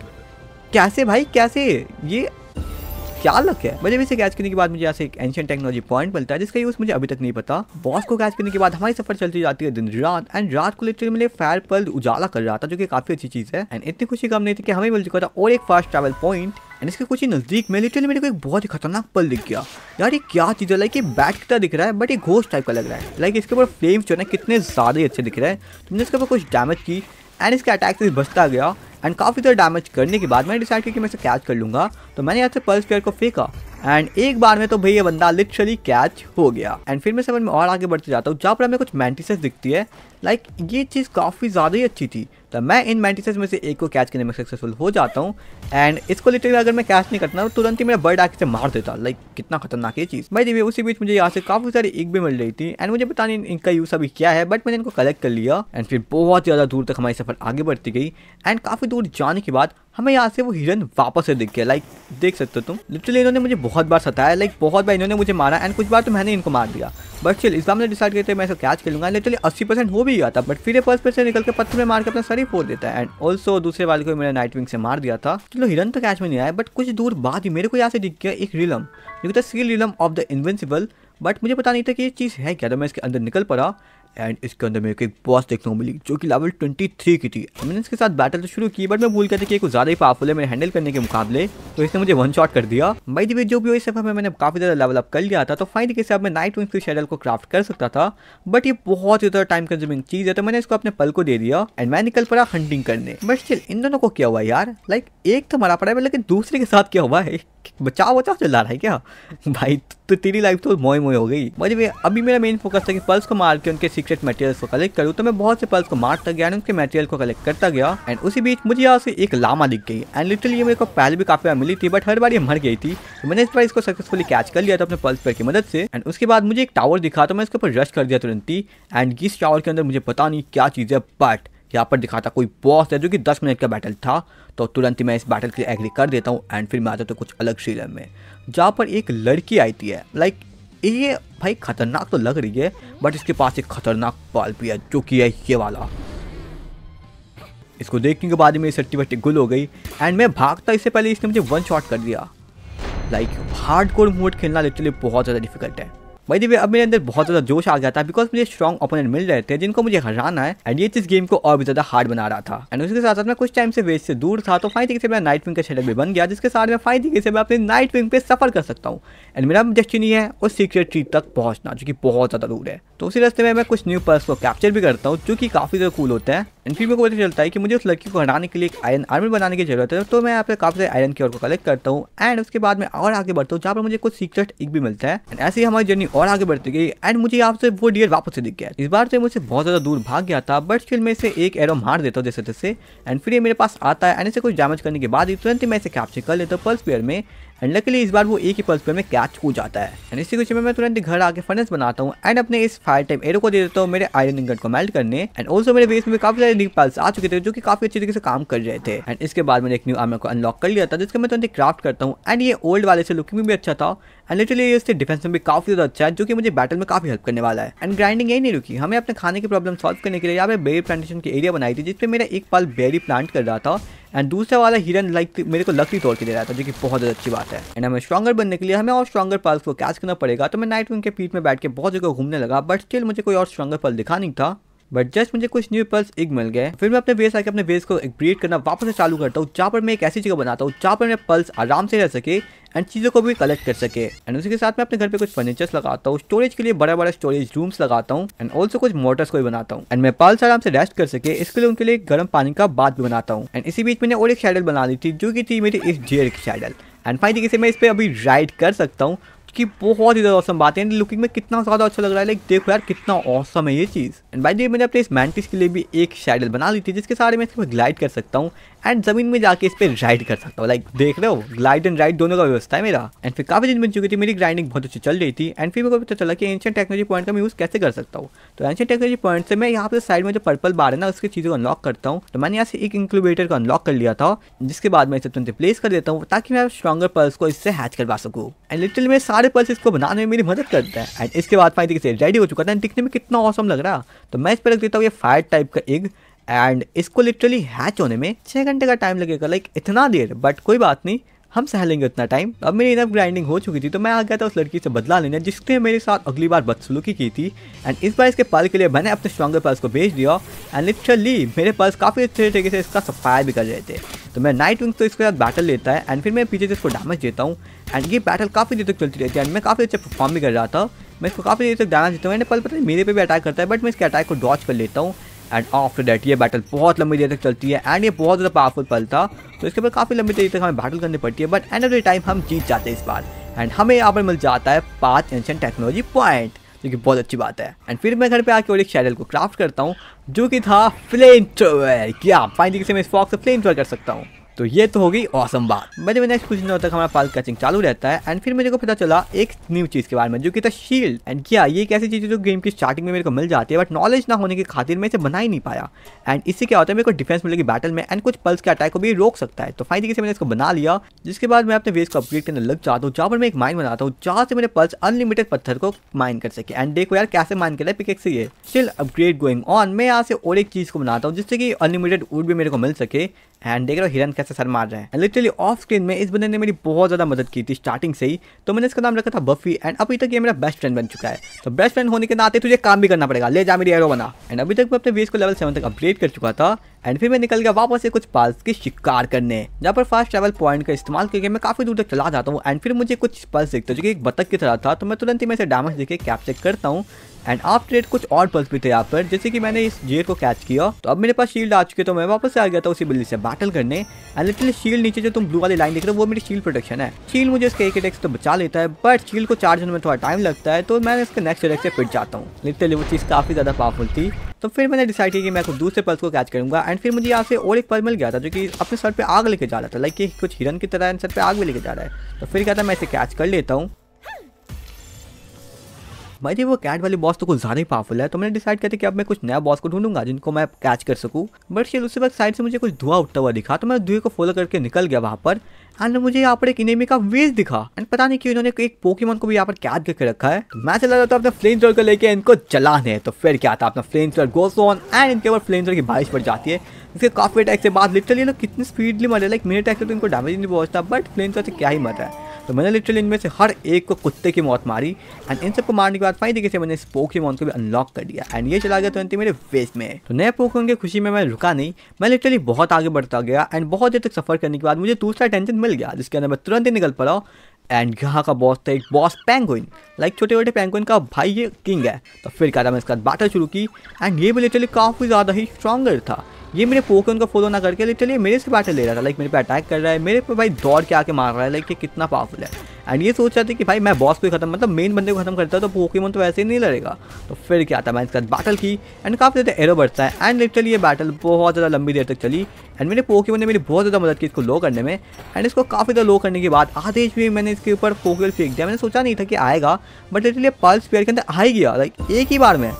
कैसे भाई कैसे ये क्या लक है मुझे भी इसे कैच करने के बाद मुझे ऐसे एक एंशियन टेक्नोलॉजी पॉइंट मिलता है जिसका यूज़ मुझे अभी तक नहीं पता बॉस को कैच करने के बाद हमारी सफर चलती जाती है दिन रात एंड रात को लेटर मेरे फायर पल उजाला कर रहा था जो कि काफ़ी अच्छी चीज़ है एंड इतनी खुशी कम नहीं थी कि हमें मिल चुका था और एक फास्ट ट्रेवल पॉइंट एंड इसके कुछ ही नज़दीक में लिटरली मेरे को एक बहुत ही खतरनाक पल दिख गया यार ये क्या चीज़ है लाइक ये बैट कितना दिख रहा है बट ये घोष टाइप का लग रहा है लाइक इसके ऊपर फ्लेम जो है ना कितने ज़्यादा ही अच्छे दिख रहे हैं तो मैंने इसके ऊपर कुछ डैमेज की एंड इसके अटैक से बचता गया एंड काफ़ी ज़्यादा डैमेज करने के बाद मैंने डिसाइड किया कि मैं इसे कैच कर लूँगा तो मैंने यहाँ से पल्स प्लेयर को फेंका एंड एक बार में तो भाई ये बंदा लिटरली कैच हो गया एंड फिर मैं समझ में और आगे बढ़ते जाता हूँ जहाँ पर हमें कुछ मैंटिसेस दिखती है लाइक like, ये चीज़ काफ़ी ज़्यादा ही अच्छी थी तो मैं इन मैंटिसेस में से एक को कैच करने में सक्सेसफुल हो जाता हूँ एंड इसको लिटरली अगर मैं कैच नहीं करता तो तुरंत ही मेरा बर्ड आके से मार देता लाइक like, कितना खतरनाक ये चीज़ भाई देखिए उसी बीच मुझे यहाँ से काफ़ी सारी एक भी मिल रही थी एंड मुझे पता नहीं इनका यूज़ अभी क्या है बट मैंने इनको कलेक्ट कर लिया एंड फिर बहुत ज़्यादा दूर तक हमारी सफ़र आगे बढ़ती गई एंड काफ़ी दूर जाने के बाद हमें यहाँ से वो हिरन वापस से दिख गया लाइक देख सकते हो तुम लिटरली इन्होंने मुझे बहुत बार सताया लाइक बहुत बार इन्होंने मुझे मारा एंड कुछ बार तो मैंने इनको मार दिया बट चल इस बार मैंने डिसाइड था मैं इसको कैच खेलूंगा लिटरली अस्सी परसेंट हो भी गया था बट फिर फर्स्ट पर्सन निकल के पत्थर में मार के अपना शरीर फोड़ देता है एंड ऑल्सो दूसरे वाले को मैंने नाइट विंग से मार दिया था चलो हिरन तो कैच में नहीं आया बट कुछ दूर बाद ही मेरे को यहाँ से दिख गया एक रिलम जो था skill realm of the invincible but मुझे पता नहीं था कि ये चीज़ है क्या तो मैं इसके अंदर निकल पड़ा एंड इसके अंदर मेरे को एक बॉस देखने को मिली जो कि लेवल 23 की थी मैंने इसके साथ बैटल तो शुरू की बट मैं भूल गया था कि कुछ ज़्यादा ही पावरफुल है मैं हैंडल करने के मुकाबले तो इसने मुझे वन शॉट कर दिया भाई दिवे जो भी हो इस सफर में मैंने काफ़ी ज़्यादा लेवल अप कर लिया था तो फाइन देखिए अब मैं नाइट विंग शेडल को क्राफ्ट कर सकता था बट ये बहुत ही ज़्यादा टाइम कंज्यूमिंग चीज़ है तो मैंने इसको अपने पल को दे दिया एंड मैं निकल पड़ा हंटिंग करने बट स्टिल इन दोनों को क्या हुआ यार लाइक एक तो मरा पड़ा है लेकिन दूसरे के साथ क्या हुआ है बचाव बचाव चल रहा है क्या भाई तो तेरी लाइफ तो मोए मोए हो गई मुझे अभी मेरा मेन फोकस था कि पल्स को मार के उनके सीक्रेट मटेरियल्स को कलेक्ट करूँ तो मैं बहुत से पल्स को मारता गया उनके मटेरियल को कलेक्ट करता गया एंड उसी बीच मुझे यहाँ से एक लामा दिख गई एंड लिटरली मेरे को पहले भी काफी बार मिली थी बट हर बार ये मर गई थी तो मैंने इस बार इसको सक्सेसफुली कैच कर लिया था अपने पल्स पर की मदद से एंड उसके बाद मुझे एक टावर दिखा तो मैं इसके ऊपर रश कर दिया तुरंत ही एंड इस टावर के अंदर मुझे पता नहीं क्या चीज़ है बट यहाँ पर दिखाता कोई बॉस है जो कि 10 मिनट का बैटल था तो तुरंत ही मैं इस बैटल के लिए एग्री कर देता हूँ एंड फिर मैं आता तो कुछ अलग सीजन में जहाँ पर एक लड़की आई थी है लाइक ये भाई खतरनाक तो लग रही है बट इसके पास एक खतरनाक पाल भी है जो कि है ये वाला इसको देखने के बाद मेरी सट्टी बट्टी गुल हो गई एंड मैं भागता इससे पहले इसने मुझे वन शॉट कर दिया लाइक हार्ड कोर मोड खेलना लिटरली बहुत ज़्यादा डिफिकल्ट है भाई देखिए अब मेरे अंदर बहुत ज़्यादा जोश आ गया था बिकॉज मुझे स्ट्रॉन्ग ओपोनेंट मिल रहे थे जिनको मुझे हराना है एंड ये इस गेम को और भी ज़्यादा हार्ड बना रहा था एंड उसके साथ साथ मैं कुछ टाइम से वेज से दूर था तो फाइन तरीके से मैं नाइट विंग का शेडक भी बन गया जिसके साथ मैं फाइन तरीके से मैं अपने नाइट विंग पे सफर कर सकता हूँ एंड मेरा डेस्टिनी है उस सीक्रेट ट्री तक पहुँचना जो कि बहुत ज़्यादा दूर है तो उसी रास्ते में मैं कुछ न्यू पर्स को कैप्चर भी करता हूँ जो कि काफ़ी ज़्यादा कूल होता है एंड फिर मेरे को पता चलता है कि मुझे उस लड़की को हटाने के लिए एक आयरन आर्मी बनाने की जरूरत है तो मैं यहाँ पे काफ़ी सारे आयरन की ओर को कलेक्ट करता हूँ एंड उसके बाद मैं और आगे बढ़ता हूँ जहाँ पर मुझे कुछ सीक्रेट एक भी मिलता है एंड ऐसे ही हमारी जर्नी और आगे बढ़ती गई एंड मुझे आपसे वो डियर वापस से दिख गया इस बार से तो मुझे बहुत ज़्यादा दूर भाग गया था बट स्टिल मैं इसे एक एरो मार देता हूँ जैसे तैसे एंड फिर ये मेरे पास आता है एंड इसे कुछ डैमेज करने के बाद ही तुरंत ही मैं इसे कैप्चर कर लेता हूँ पल्स पेयर में एंड लकली इस बार वो एक ही पल्स पे में कैच हो जाता है एंड इसी कुछ मैं तुरंत घर आके फनस बनाता हूँ एंड अपने इस फायर टाइम एरो को दे देता हूँ मेरे आयरन इंगट को मेल्ट करने एंड ऑल्सो मेरे बेस में काफी सारे निक पल्स आ चुके थे जो कि काफी अच्छी तरीके से काम कर रहे थे एंड इसके बाद मैंने एक न्यू आर्मर को अनलॉक कर लिया था जिसका मैं तुरंत क्राफ्ट करता हूँ एंड ये ओल्ड वाले से लुकिंग भी अच्छा था एंड लिटरली इससे डिफेंस में भी काफी ज्यादा अच्छा है जो कि मुझे बैटल में काफी हेल्प करने वाला है एंड ग्राइंडिंग यही नहीं रुकी हमें अपने खाने की प्रॉब्लम सॉल्व करने के लिए यहाँ पे बेरी प्लांटेशन की एरिया बनाई थी जिसपे मेरा एक पाल बेरी प्लांट कर रहा था एंड दूसरा वाला हिरन लाइक तो मेरे को लकड़ी तोड़ के दे रहा था जो कि बहुत ज़्यादा अच्छी बात है एंड हमें स्ट्रॉगर बनने के लिए हमें और स्ट्रॉगर पल्स को कैच करना पड़ेगा तो मैं नाइट विंग के पीठ में बैठ के बहुत जगह घूमने लगा बट स्टिल मुझे कोई और स्ट्रॉगर पल दिखा नहीं था बट जस्ट मुझे कुछ न्यू पल्स एक मिल गए फिर मैं अपने बेस आके अपने बेस को ब्रीड करना वापस से चालू करता हूँ जहाँ पर मैं एक ऐसी जगह बनाता हूँ जहाँ पर मैं पल्स आराम से रह सके एंड चीज़ों को भी कलेक्ट कर सके एंड उसी के साथ मैं अपने घर पे कुछ फर्नीचर्स लगाता हूँ स्टोरेज के लिए बड़ा बड़ा स्टोरेज रूम्स लगाता हूँ एंड ऑल्सो कुछ मोटर्स को भी बनाता हूँ एंड मैं पल्स आराम से रेस्ट कर सके इसके लिए उनके लिए गर्म पानी का बात भी बनाता हूँ एंड इसी बीच मैंने और एक शेडल बना ली थी जो कि थी मेरी इस जेयर की शेडल एंड फाइन तरीके से मैं इस पर अभी राइड कर सकता हूँ इसकी बहुत ही ज़्यादा औसम बात है लुकिंग में कितना ज़्यादा अच्छा लग रहा है लाइक देखो यार कितना औसम है ये चीज़ एंड बाई दी मैंने अपने इस मैंटिस के लिए भी एक शेडल बना ली थी जिसके सारे मैं इसमें ग्लाइड कर सकता हूँ एंड जमीन में जाके इस पर राइड कर सकता हूँ लाइक देख रहे हो ग्लाइड एंड राइड दोनों का व्यवस्था है मेरा एंड फिर काफी दिन बन चुकी थी मेरी ग्राइंडिंग बहुत अच्छी चल रही थी एंड फिर मेरे को पता चला कि एंशियन टेक्नोलॉजी पॉइंट का मैं यूज़ कैसे कर सकता हूँ तो एंशियन टेक्नोलॉजी पॉइंट से मैं यहाँ पे साइड में जो पर्पल बार है ना उसकी चीज़ों को अनलॉक करता हूँ तो मैंने यहाँ से एक इंक्यूबेटर को अनलॉक कर लिया था जिसके बाद मैं इसे तुरंत रिप्लेस कर देता हूँ ताकि मैं स्ट्रॉगर पर्स को इससे हैच करवा सकूँ एंड लिटल में सारे पर्स इसको बनाने में मेरी मदद करता है एंड इसके बाद फाइन रेडी हो चुका था दिखने में कितना औसम लग रहा तो मैं इस पर रख देता हूँ ये फायर टाइप का एग एंड इसको लिटरली हैच होने में छः घंटे का टाइम लगेगा लाइक इतना देर बट कोई बात नहीं हम सह लेंगे उतना टाइम अब मेरी इनफ ग्राइंडिंग हो चुकी थी तो मैं आ गया था उस लड़की से बदला लेने जिसने मेरे साथ अगली बार बदसलूकी की थी एंड इस बार इसके पल के लिए मैंने अपने स्ट्रॉगर पर्स को भेज दिया एंड लिटरली मेरे पर्स काफ़ी अच्छे तरीके से इसका सफाया भी कर रहे थे तो मैं नाइट विंग्स तो इसके साथ बैटल लेता है एंड फिर मैं पीछे से इसको डैमेज देता हूँ एंड ये बैटल काफ़ी देर तक चलती रहती है एंड मैं काफ़ी अच्छा परफॉर्म भी कर रहा था मैं इसको काफ़ी देर तक डैमेज देता हूँ एंड पल पता नहीं मेरे पे भी अटैक करता है बट मैं इसके अटैक को डॉच कर लेता हूँ एंड आफ्टर डैट ये बैटल बहुत लंबी देर तक चलती है एंड ये बहुत ज़्यादा पावरफुल पल था तो इसके बाद काफ़ी लंबी देर तक हमें बैटल करनी पड़ती है but end of the time हम जीत जाते हैं इस बार एंड हमें यहाँ पर मिल जाता है पाँच एंशन टेक्नोलॉजी पॉइंट जो कि बहुत अच्छी बात है एंड फिर मैं घर पर आकर और एक शैडल को क्राफ्ट करता हूँ जो कि था फ्लेम ट्रोवर क्या फाइनली किसी मैं इस फॉक से फ्लेम ट्रोवर कर सकता हूँ तो ये तो होगी औसम बात मेरे में नेक्स्ट कुछ दिनों तक हमारा पास कचिंग चालू रहता है एंड फिर मेरे को पता चला एक न्यू चीज़ के बारे में जो कि था शील्ड एंड क्या ये एक ऐसी चीज़ है जो गेम की स्टार्टिंग में मेरे को मिल जाती है बट नॉलेज ना होने के खातिर मैं इसे बना ही नहीं पाया एंड इससे क्या होता है मेरे को डिफेंस मिलेगी बैटल में एंड कुछ पल्स के अटैक को भी रोक सकता है तो तरीके से मैंने इसको बना लिया जिसके बाद मैं अपने वेस्ट को अपग्रेड करने लग जाता हूँ जहाँ पर मैं एक माइन बनाता हूँ जहाँ से मेरे पल्स अनलिमिटेड पत्थर को माइन कर सके एंड देखो यार कैसे माइन कर है पिकेक से ये स्टिल अपग्रेड गोइंग ऑन मैं यहाँ से और एक चीज़ को बनाता हूँ जिससे कि अनलिमिटेड वुड भी मेरे को मिल सके एंड देख रहे हो हिरन कैसे सर मार रहे हैं लिटरली ऑफ स्क्रीन में इस बंदे ने मेरी बहुत ज़्यादा मदद की थी स्टार्टिंग से ही तो मैंने इसका नाम रखा था बफी एंड अभी तक ये मेरा बेस्ट फ्रेंड बन चुका है तो बेस्ट फ्रेंड होने के नाते तुझे काम भी करना पड़ेगा ले जा मेरी एरो बना एंड अभी तक मैं अपने बेस को लेवल सेवन तक अपग्रेड कर चुका था एंड फिर मैं निकल गया वापस से कुछ पल्स के शिकार करने जहाँ पर फास्ट ट्रेवल पॉइंट का इस्तेमाल करके मैं काफ़ी दूर तक चला जाता हूँ एंड फिर मुझे कुछ पल्स देखता है जो कि एक बतक की तरह था तो मैं तुरंत ही मैं इसे डैमेज देखे कैप्चर करता हूँ एंड आप ट्रेड कुछ और पल्स भी थे यहाँ पर जैसे कि मैंने इस जेर को कैच किया तो अब मेरे पास शील्ड आ चुके तो मैं वापस आ गया था उसी बिल्ली से बैटल करने एंड लिटिल शील्ड नीचे जो तुम ब्लू वाली लाइन देख रहे हो वो मेरी शील्ड प्रोटेक्शन है शील्ड मुझे इसके एक टेक्स तो बचा लेता है बट शील्ड को चार्ज होने में थोड़ा टाइम लगता है तो मैं इसके नेक्स्ट अटैक से फिट जाता हूँ लिटिल वो चीज़ काफ़ी ज़्यादा पावरफुल थी तो फिर मैंने डिसाइड किया कि मैं कुछ दूसरे पल्स को कैच करूंगा एंड फिर मुझे यहाँ से और एक पल मिल गया था जो कि अपने सर पे आग लेके जा रहा था लाइक कुछ हिरन की तरह सर पे आग भी लेके जा रहा है तो फिर क्या था मैं इसे कैच कर लेता हूँ भाई जी वो कैट वाली बॉस तो कुछ ज़्यादा ही पावरफुल है तो मैंने डिसाइड किया कि अब मैं कुछ नया बॉस को ढूंढूंगा जिनको मैं कैच कर सकूँ बट शेर उसी वक्त साइड से मुझे कुछ धुआं उठता हुआ दिखा तो मैं धुएं को फॉलो करके निकल गया वहाँ पर एंड मुझे यहाँ पर एक इनेमी का वेज दिखा एंड पता नहीं क्यों इन्होंने एक पोकेमोन को भी यहाँ पर कैद करके रखा है तो मैं चला जाता हूँ अपने फ्लेम थ्रोर को लेकर इनको चलाने तो फिर क्या था अपना फ्लेन थ्रोर गोस ऑन एंड इनके ऊपर फ्लेन थ्रोर की बारिश पड़ जाती है इसके काफी अटैक से बाद लिटरली लोग कितनी स्पीडली मरे लाइक मेरे अटैक से तो इनको डैमेज नहीं पहुंचता बट फ्लेन थ्रोर से क्या ही मत है तो मैंने लिटरली इनमें से हर एक को कुत्ते की मौत मारी एंड इन सबको मारने के बाद फाइन किसी मैंने इस मौत को भी अनलॉक कर दिया एंड ये चला गया तुरंत मेरे फेस में तो नए पोकेमॉन की खुशी में मैं रुका नहीं मैं लिटरली बहुत आगे बढ़ता गया एंड बहुत देर तक सफर करने के बाद मुझे दूसरा टेंशन मिल गया जिसके अंदर मैं तुरंत ही निकल पड़ा एंड यहाँ का बॉस था एक बॉस पेंगुइन लाइक छोटे छोटे पेंगुइन का भाई ये किंग है तो फिर कहा मैं इसका बातें शुरू की एंड ये भी लिटरली काफ़ी ज़्यादा ही स्ट्रॉगर था ये मेरे पोके उनका फॉलो ना करके चलिए मेरे से बैटल ले रहा था लाइक मेरे पे अटैक कर रहा है मेरे पे भाई दौड़ के आके मार रहा है लाइक ये कितना पावरफुल है एंड ये सोच रहा था कि भाई मैं बॉस को ही खत्म मतलब मेन बंदे को खत्म करता तो पोकेमोन तो वैसे ही नहीं लड़ेगा तो फिर क्या था मैंने इसके साथ बैटल की एंड काफ़ी ज़्यादा एरो बढ़ता है एंड लिटरली ये बैटल बहुत ज़्यादा लंबी देर तक चली एंड मेरे पोकेमोन ने मेरी बहुत ज़्यादा मदद की इसको लो करने में एंड इसको काफ़ी ज़्यादा लो करने के बाद आधे भी मैंने इसके ऊपर पोकेल फेंक दिया मैंने सोचा नहीं था कि आएगा बट लिटरली पल्स पेयर के अंदर आ ही गया लाइक एक ही बार में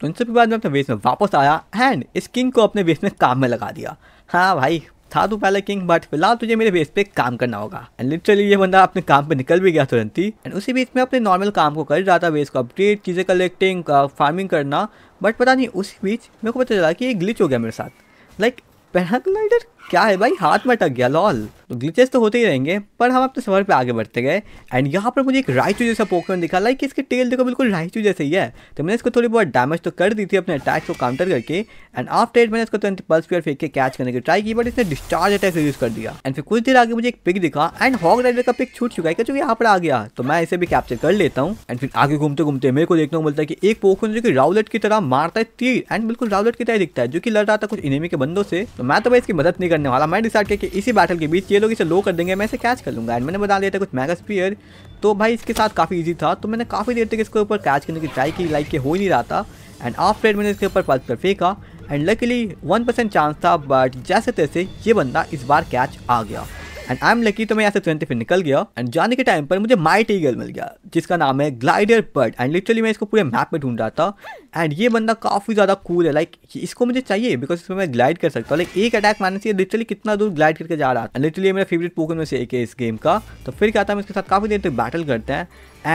तो इन सब के बाद मैं अपने वेस में वापस आया एंड इस किंग को अपने वेस में काम में लगा दिया हाँ भाई था तू तो पहले किंग बट फिलहाल तुझे मेरे बेस पे काम करना होगा एंड लिटरली ये बंदा अपने काम पे निकल भी गया तुरंत ही एंड उसी बीच में अपने नॉर्मल काम को कर रहा था बेस को अपडेट चीज़ें कलेक्टिंग फार्मिंग करना बट पता नहीं उसी बीच मेरे को पता चला कि ये ग्लिच हो गया मेरे साथ लाइक like, पैराग्लाइडर क्या है भाई हाथ में अटक गया लॉल तो ग्लिचेस तो होते ही रहेंगे पर हम अपने सफर पे आगे बढ़ते गए एंड यहाँ पर मुझे एक राइचू जैसा पोकेमोन दिखा लाइक इसके टेल देखो बिल्कुल रायचू जैसे ही है तो मैंने इसको थोड़ी बहुत डैमेज तो कर दी थी अपने अटैक को काउंटर करके एंड आफ्टर एट मैंने इसको तुरंत पल्स पेयर फेंक के कैच करने की ट्राई की बट इसने डिस्चार्ज अटैक यूज़ कर दिया एंड फिर कुछ देर आगे मुझे एक पिक दिखा एंड हॉक राइडर का पिक छूट चुका है क्योंकि यहाँ पर आ गया तो मैं इसे भी कैप्चर कर लेता हूँ एंड फिर आगे घूमते घूमते मेरे को देखने को मिलता है कि एक पोखन जो कि राउलेट की तरह मारता है तीर एंड बिल्कुल राउलेट की तरह दिखता है जो कि लड़ रहा था कुछ इनमी के बंदों से तो मैं तो भाई इसकी मदद नहीं करने वाला मैं डिसाइड किया कि इसी बैटल के बीच ये लोग इसे लो कर देंगे मैं इसे कैच कर लूँगा एंड मैंने बता दिया था कुछ मैगा स्पीयर तो भाई इसके साथ काफ़ी ईजी था तो मैंने काफ़ी देर तक इसके ऊपर कैच करने की ट्राई की लाइक के हो ही नहीं रहा था एंड आफ्टर मैंने इसके ऊपर पल्स पर फेंका and luckily one percent chance था बट जैसे तैसे ये बंदा इस बार कैच आ गया एंड आई एम लकी तो मैं यहाँ से ट्वेंटी फिर निकल गया एंड जाने के टाइम पर मुझे माइट ईगल मिल गया जिसका नाम है ग्लाइडर बर्ड एंड लिटरली मैं इसको पूरे मैप में ढूंढ रहा था एंड ये बंदा काफ़ी ज़्यादा कूल है लाइक like, इसको मुझे चाहिए बिकॉज इसमें मैं ग्लाइड कर सकता हूँ लाइक एक अटैक मारने से लिटरली कितना दूर ग्लाइड करके जा रहा था लिटरली मेरा फेवरेट पोकन में से एक है इस गेम का तो फिर क्या था मैं इसके साथ काफ़ी देर तक बैटल करते हैं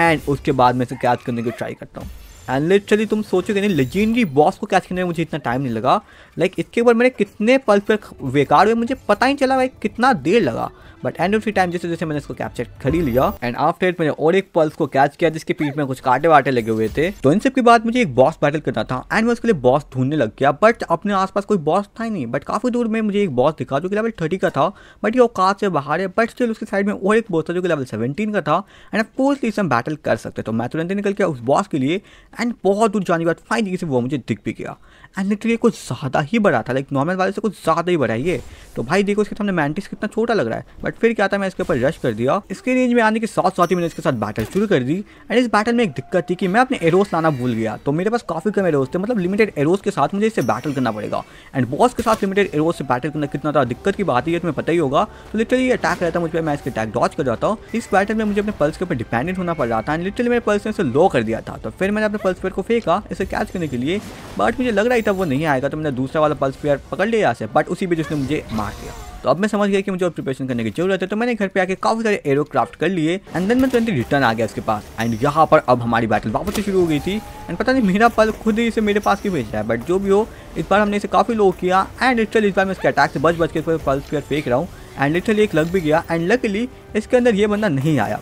एंड उसके बाद मैं इसे कैच करने की ट्राई करता हूँ एंड लिटरली तुम सोचोगे नहीं लेजेंडरी बॉस को कैच करने में मुझे इतना टाइम नहीं लगा लाइक इसके ऊपर मेरे कितने पल पर बेकार हुए मुझे पता ही चला भाई कितना देर लगा but end of the time जैसे जैसे मैंने इसको कैप्चर खरीद लिया एंड आफ्टर इट मैंने और एक पल्स को कैच किया जिसके पीठ में कुछ काटे वाटे लगे हुए थे तो इन सब के बाद मुझे एक बॉस बैटल करना था एंड मैं उसके लिए बॉस ढूंढने लग गया बट अपने आसपास कोई बॉस था ही नहीं बट काफी दूर में मुझे एक बॉस दिखा जो कि लेवल थर्टी का था बट ये औकात से बाहर है बट स्टिल उसके साइड में और एक बॉस था जो कि लेवल सेवेंटीन का था एंड ऑफकोर्स इसमें बैटल कर सकते तो मैं तुरंत निकल गया उस बॉस के लिए एंड बहुत दूर जाने के बाद फाइनली से वो मुझे दिख भी गया एंड लिटरली कुछ ज़्यादा ही बड़ा था लाइक नॉर्मल वाले से कुछ ज़्यादा ही बड़ा है ये तो भाई देखो इसके सामने मैंटिस कितना छोटा लग रहा है बट फिर क्या था मैं इसके ऊपर रश कर दिया इसके रेंज में आने के साथ साथ ही मैंने इसके साथ बैटल शुरू कर दी एंड इस बैटल में एक दिक्कत थी कि मैं अपने एरोस लाना भूल गया तो मेरे पास काफ़ी कम एरोस थे मतलब लिमिटेड एरोस के साथ मुझे इससे बैटल करना पड़ेगा एंड बॉस के साथ लिमिटेड एरोस से बैटल करना कितना था दिक्कत की बात है तुम्हें पता ही होगा तो लिटरली अटैक रहता मुझ पर मैं इसके अटैक डॉच कर जाता हूँ इस बैटल में मुझे अपने पल्स के ऊपर डिपेंडेंट होना पड़ रहा था एंड लिटरली मेरे पल्स ने इसे लो कर दिया था तो फिर मैंने अपने पल्स पेयर को फेंका इसे कैच करने के लिए बट मुझे लग रहा ही था वो नहीं आएगा तो मैंने दूसरा वाला पल्स पेयर पकड़ लिया से बट उसी बीच उसने मुझे मार दिया तो अब मैं समझ गया कि मुझे और प्रिपरेशन करने की जरूरत है तो मैंने घर पे आके काफी सारे एरो क्राफ्ट कर लिए एंड देन मैं तुरंत रिटर्न आ गया उसके पास एंड यहाँ पर अब हमारी बैटल वापस से शुरू हो गई थी एंड पता नहीं मेरा पल खुद ही इसे मेरे पास क्यों रहा है बट जो भी हो इस बार हमने इसे काफी लो किया एंड लिटरली इस बार मैं इसके अटैक से बच बच के पल्स फेयर फेंक रहा हूँ एंड लिटरली एक लग भी गया एंड लकली इसके अंदर ये बंदा नहीं आया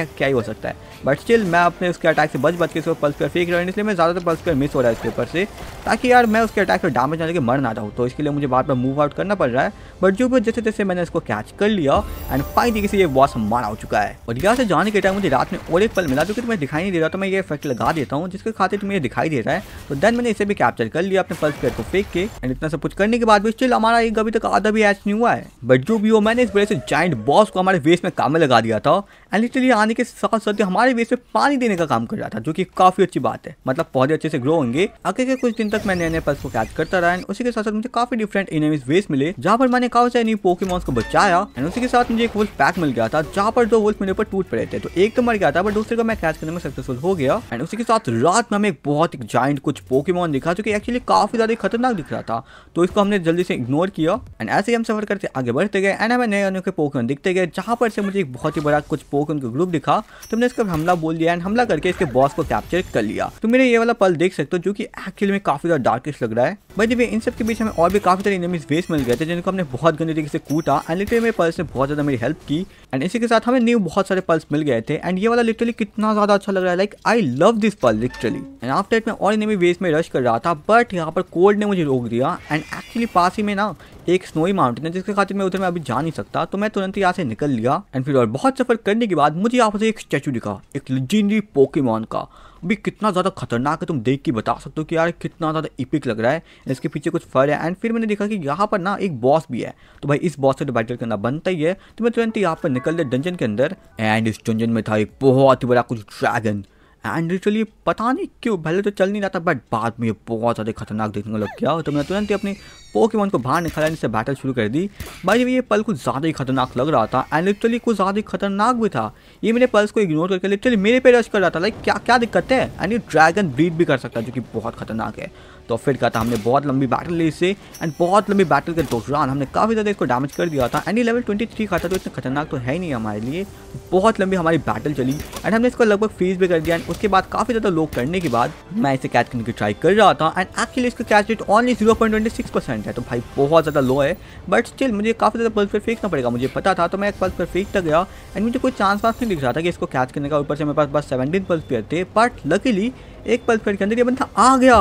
अपने क्या ही हो सकता है बट स्टिल मैं अपने उसके अटैक से बच बच के उसको पल्स पर फेंक रहा हूँ इसलिए मैं ज़्यादातर पल्स पर मिस हो रहा है उसके ऊपर से ताकि यार मैं उसके अटैक पर डैमेज आने के मर ना जाऊँ तो इसके लिए मुझे बार बार मूव आउट करना पड़ रहा है बट जो भी जैसे जैसे मैंने इसको कैच कर लिया एंड फाइनली से ये बॉस मारा हो चुका है और यहाँ से जाने के टाइम मुझे रात में और एक पल मिला जो कि तुम्हें दिखाई नहीं दे रहा तो मैं ये इफेक्ट लगा देता हूँ जिसके खाते तुम्हें दिखाई दे रहा है तो देन मैंने इसे भी कैप्चर कर लिया अपने पल्स पेयर को फेंक के एंड इतना सब कुछ करने के बाद भी स्टिल हमारा एक अभी तक आधा भी एच नहीं हुआ है बट जो भी हो मैंने इस वजह से जाइंट बॉस को हमारे वेस्ट में काम में लगा दिया था एंड इसलिए पानी के साथ साथ हमारे बेस में पानी देने का काम कर रहा था जो कि काफी अच्छी बात है मतलब पौधे अच्छे से ग्रो होंगे आगे के कुछ दिन तक मैं नए नए पल्स को कैच करता रहा एंड उसी के साथ साथ मुझे काफी डिफरेंट इनिमीज वेस्ट मिले जहाँ पर मैंने काउ न्यू पोके को बचाया एंड उसी के साथ मुझे एक वोल्फ पैक मिल गया था जहाँ पर दो वोल्फ मेरे ऊपर टूट पड़े थे तो एक तो मर गया था बट दूसरे को मैं कैच करने में सक्सेसफुल हो गया एंड उसी के साथ रात में हमें एक बहुत एक जाइंट कुछ पोकेमॉन दिखा जो कि एक्चुअली काफी ज्यादा खतरनाक दिख रहा था तो इसको हमने जल्दी से इग्नोर किया एंड ऐसे ही हम सफर करते आगे बढ़ते गए एंड हमें नए अनोखे पोकेमोन दिखते गए जहाँ पर से मुझे एक बहुत ही बड़ा कुछ पोकेमोन का ग्रुप बंदूक दिखा तुमने इसका हमला बोल दिया एंड हमला करके इसके बॉस को कैप्चर कर लिया तुम तो मेरे ये वाला पल देख सकते हो जो की एक्चुअल में काफी ज्यादा डार्केस्ट लग रहा है भाई जब इन सब के बीच हमें और भी काफी सारे इनमें वेस्ट मिल गए थे जिनको हमने बहुत गंदे तरीके से कूटा एंड लिटरली मेरे पल्स ने बहुत ज्यादा मेरी हेल्प की एंड इसी के साथ हमें न्यू बहुत सारे पल्स मिल गए थे एंड ये वाला लिटरली कितना ज़्यादा अच्छा लग रहा है like I love this pal literally and after it मैं और इन्हें वेज में रश कर रहा था बट यहाँ पर कोल्ड ने मुझे रोक दिया एंड एक्चुअली पास ही में ना एक स्नोई माउंटेन है जिसके खातिर मैं उधर में अभी जा नहीं सकता तो मैं तुरंत यहाँ से निकल लिया एंड फिर और बहुत सफर करने के बाद मुझे यहाँ पर एक स्टैचू दिखा एक लेजेंडरी पोकेमॉन का भी कितना ज़्यादा खतरनाक है तुम देख के बता सकते हो कि यार कितना ज़्यादा इपिक लग रहा है इसके पीछे कुछ फर है एंड फिर मैंने देखा कि यहाँ पर ना एक बॉस भी है तो भाई इस बॉस से तो बैटल करना बनता ही है तो मैं तुरंत यहाँ पर निकल गया डंजन के अंदर एंड इस डंजन में था एक बहुत ही बड़ा कुछ ड्रैगन एंड लिटरली पता नहीं क्यों पहले तो चल नहीं रहा था बट बाद में ये बहुत ज़्यादा खतरनाक देखने को लग गया तो मैं तुरंत ही अपनी पोकेमॉन को बाहर निकाला जिससे बैटल शुरू कर दी भाई ये पल कुछ ज़्यादा ही खतरनाक लग रहा था एंड लिटरली कुछ ज़्यादा ही खतरनाक भी था ये मेरे पल्स को इग्नोर करके लिटरली मेरे पे रश कर रहा था लाइक क्या क्या दिक्कत है एंड ये ड्रैगन ब्रीड भी कर सकता है जो कि बहुत खतरनाक है तो फिर कहा था हमने बहुत लंबी बैटल ली इससे एंड बहुत लंबी बैटल के दौरान हमने काफ़ी ज़्यादा इसको डैमेज कर दिया था एंड ये लेवल 23 का था तो इतना खतरनाक तो है ही नहीं हमारे लिए बहुत लंबी हमारी बैटल चली एंड हमने इसको लगभग फ्रीज भी कर दिया एंड उसके बाद काफ़ी ज़्यादा लोग करने के बाद मैं इसे कैच करने की ट्राई कर रहा था एंड एक्चुअली इसका catch rate only zero point twenty six percent है तो भाई बहुत ज़्यादा लो है बट स्टिल मुझे काफ़ी ज़्यादा पल्स पर फेंकना पड़ेगा मुझे पता था तो मैं एक पल्स पर फेंकता गया एंड मुझे कोई चांस वास नहीं दिख रहा था कि इसको कैच करने का ऊपर से मेरे पास बस सेवनटीन पल्स पेयर थे बट लकीली एक पल्स पेयर के अंदर ये बंदा आ गया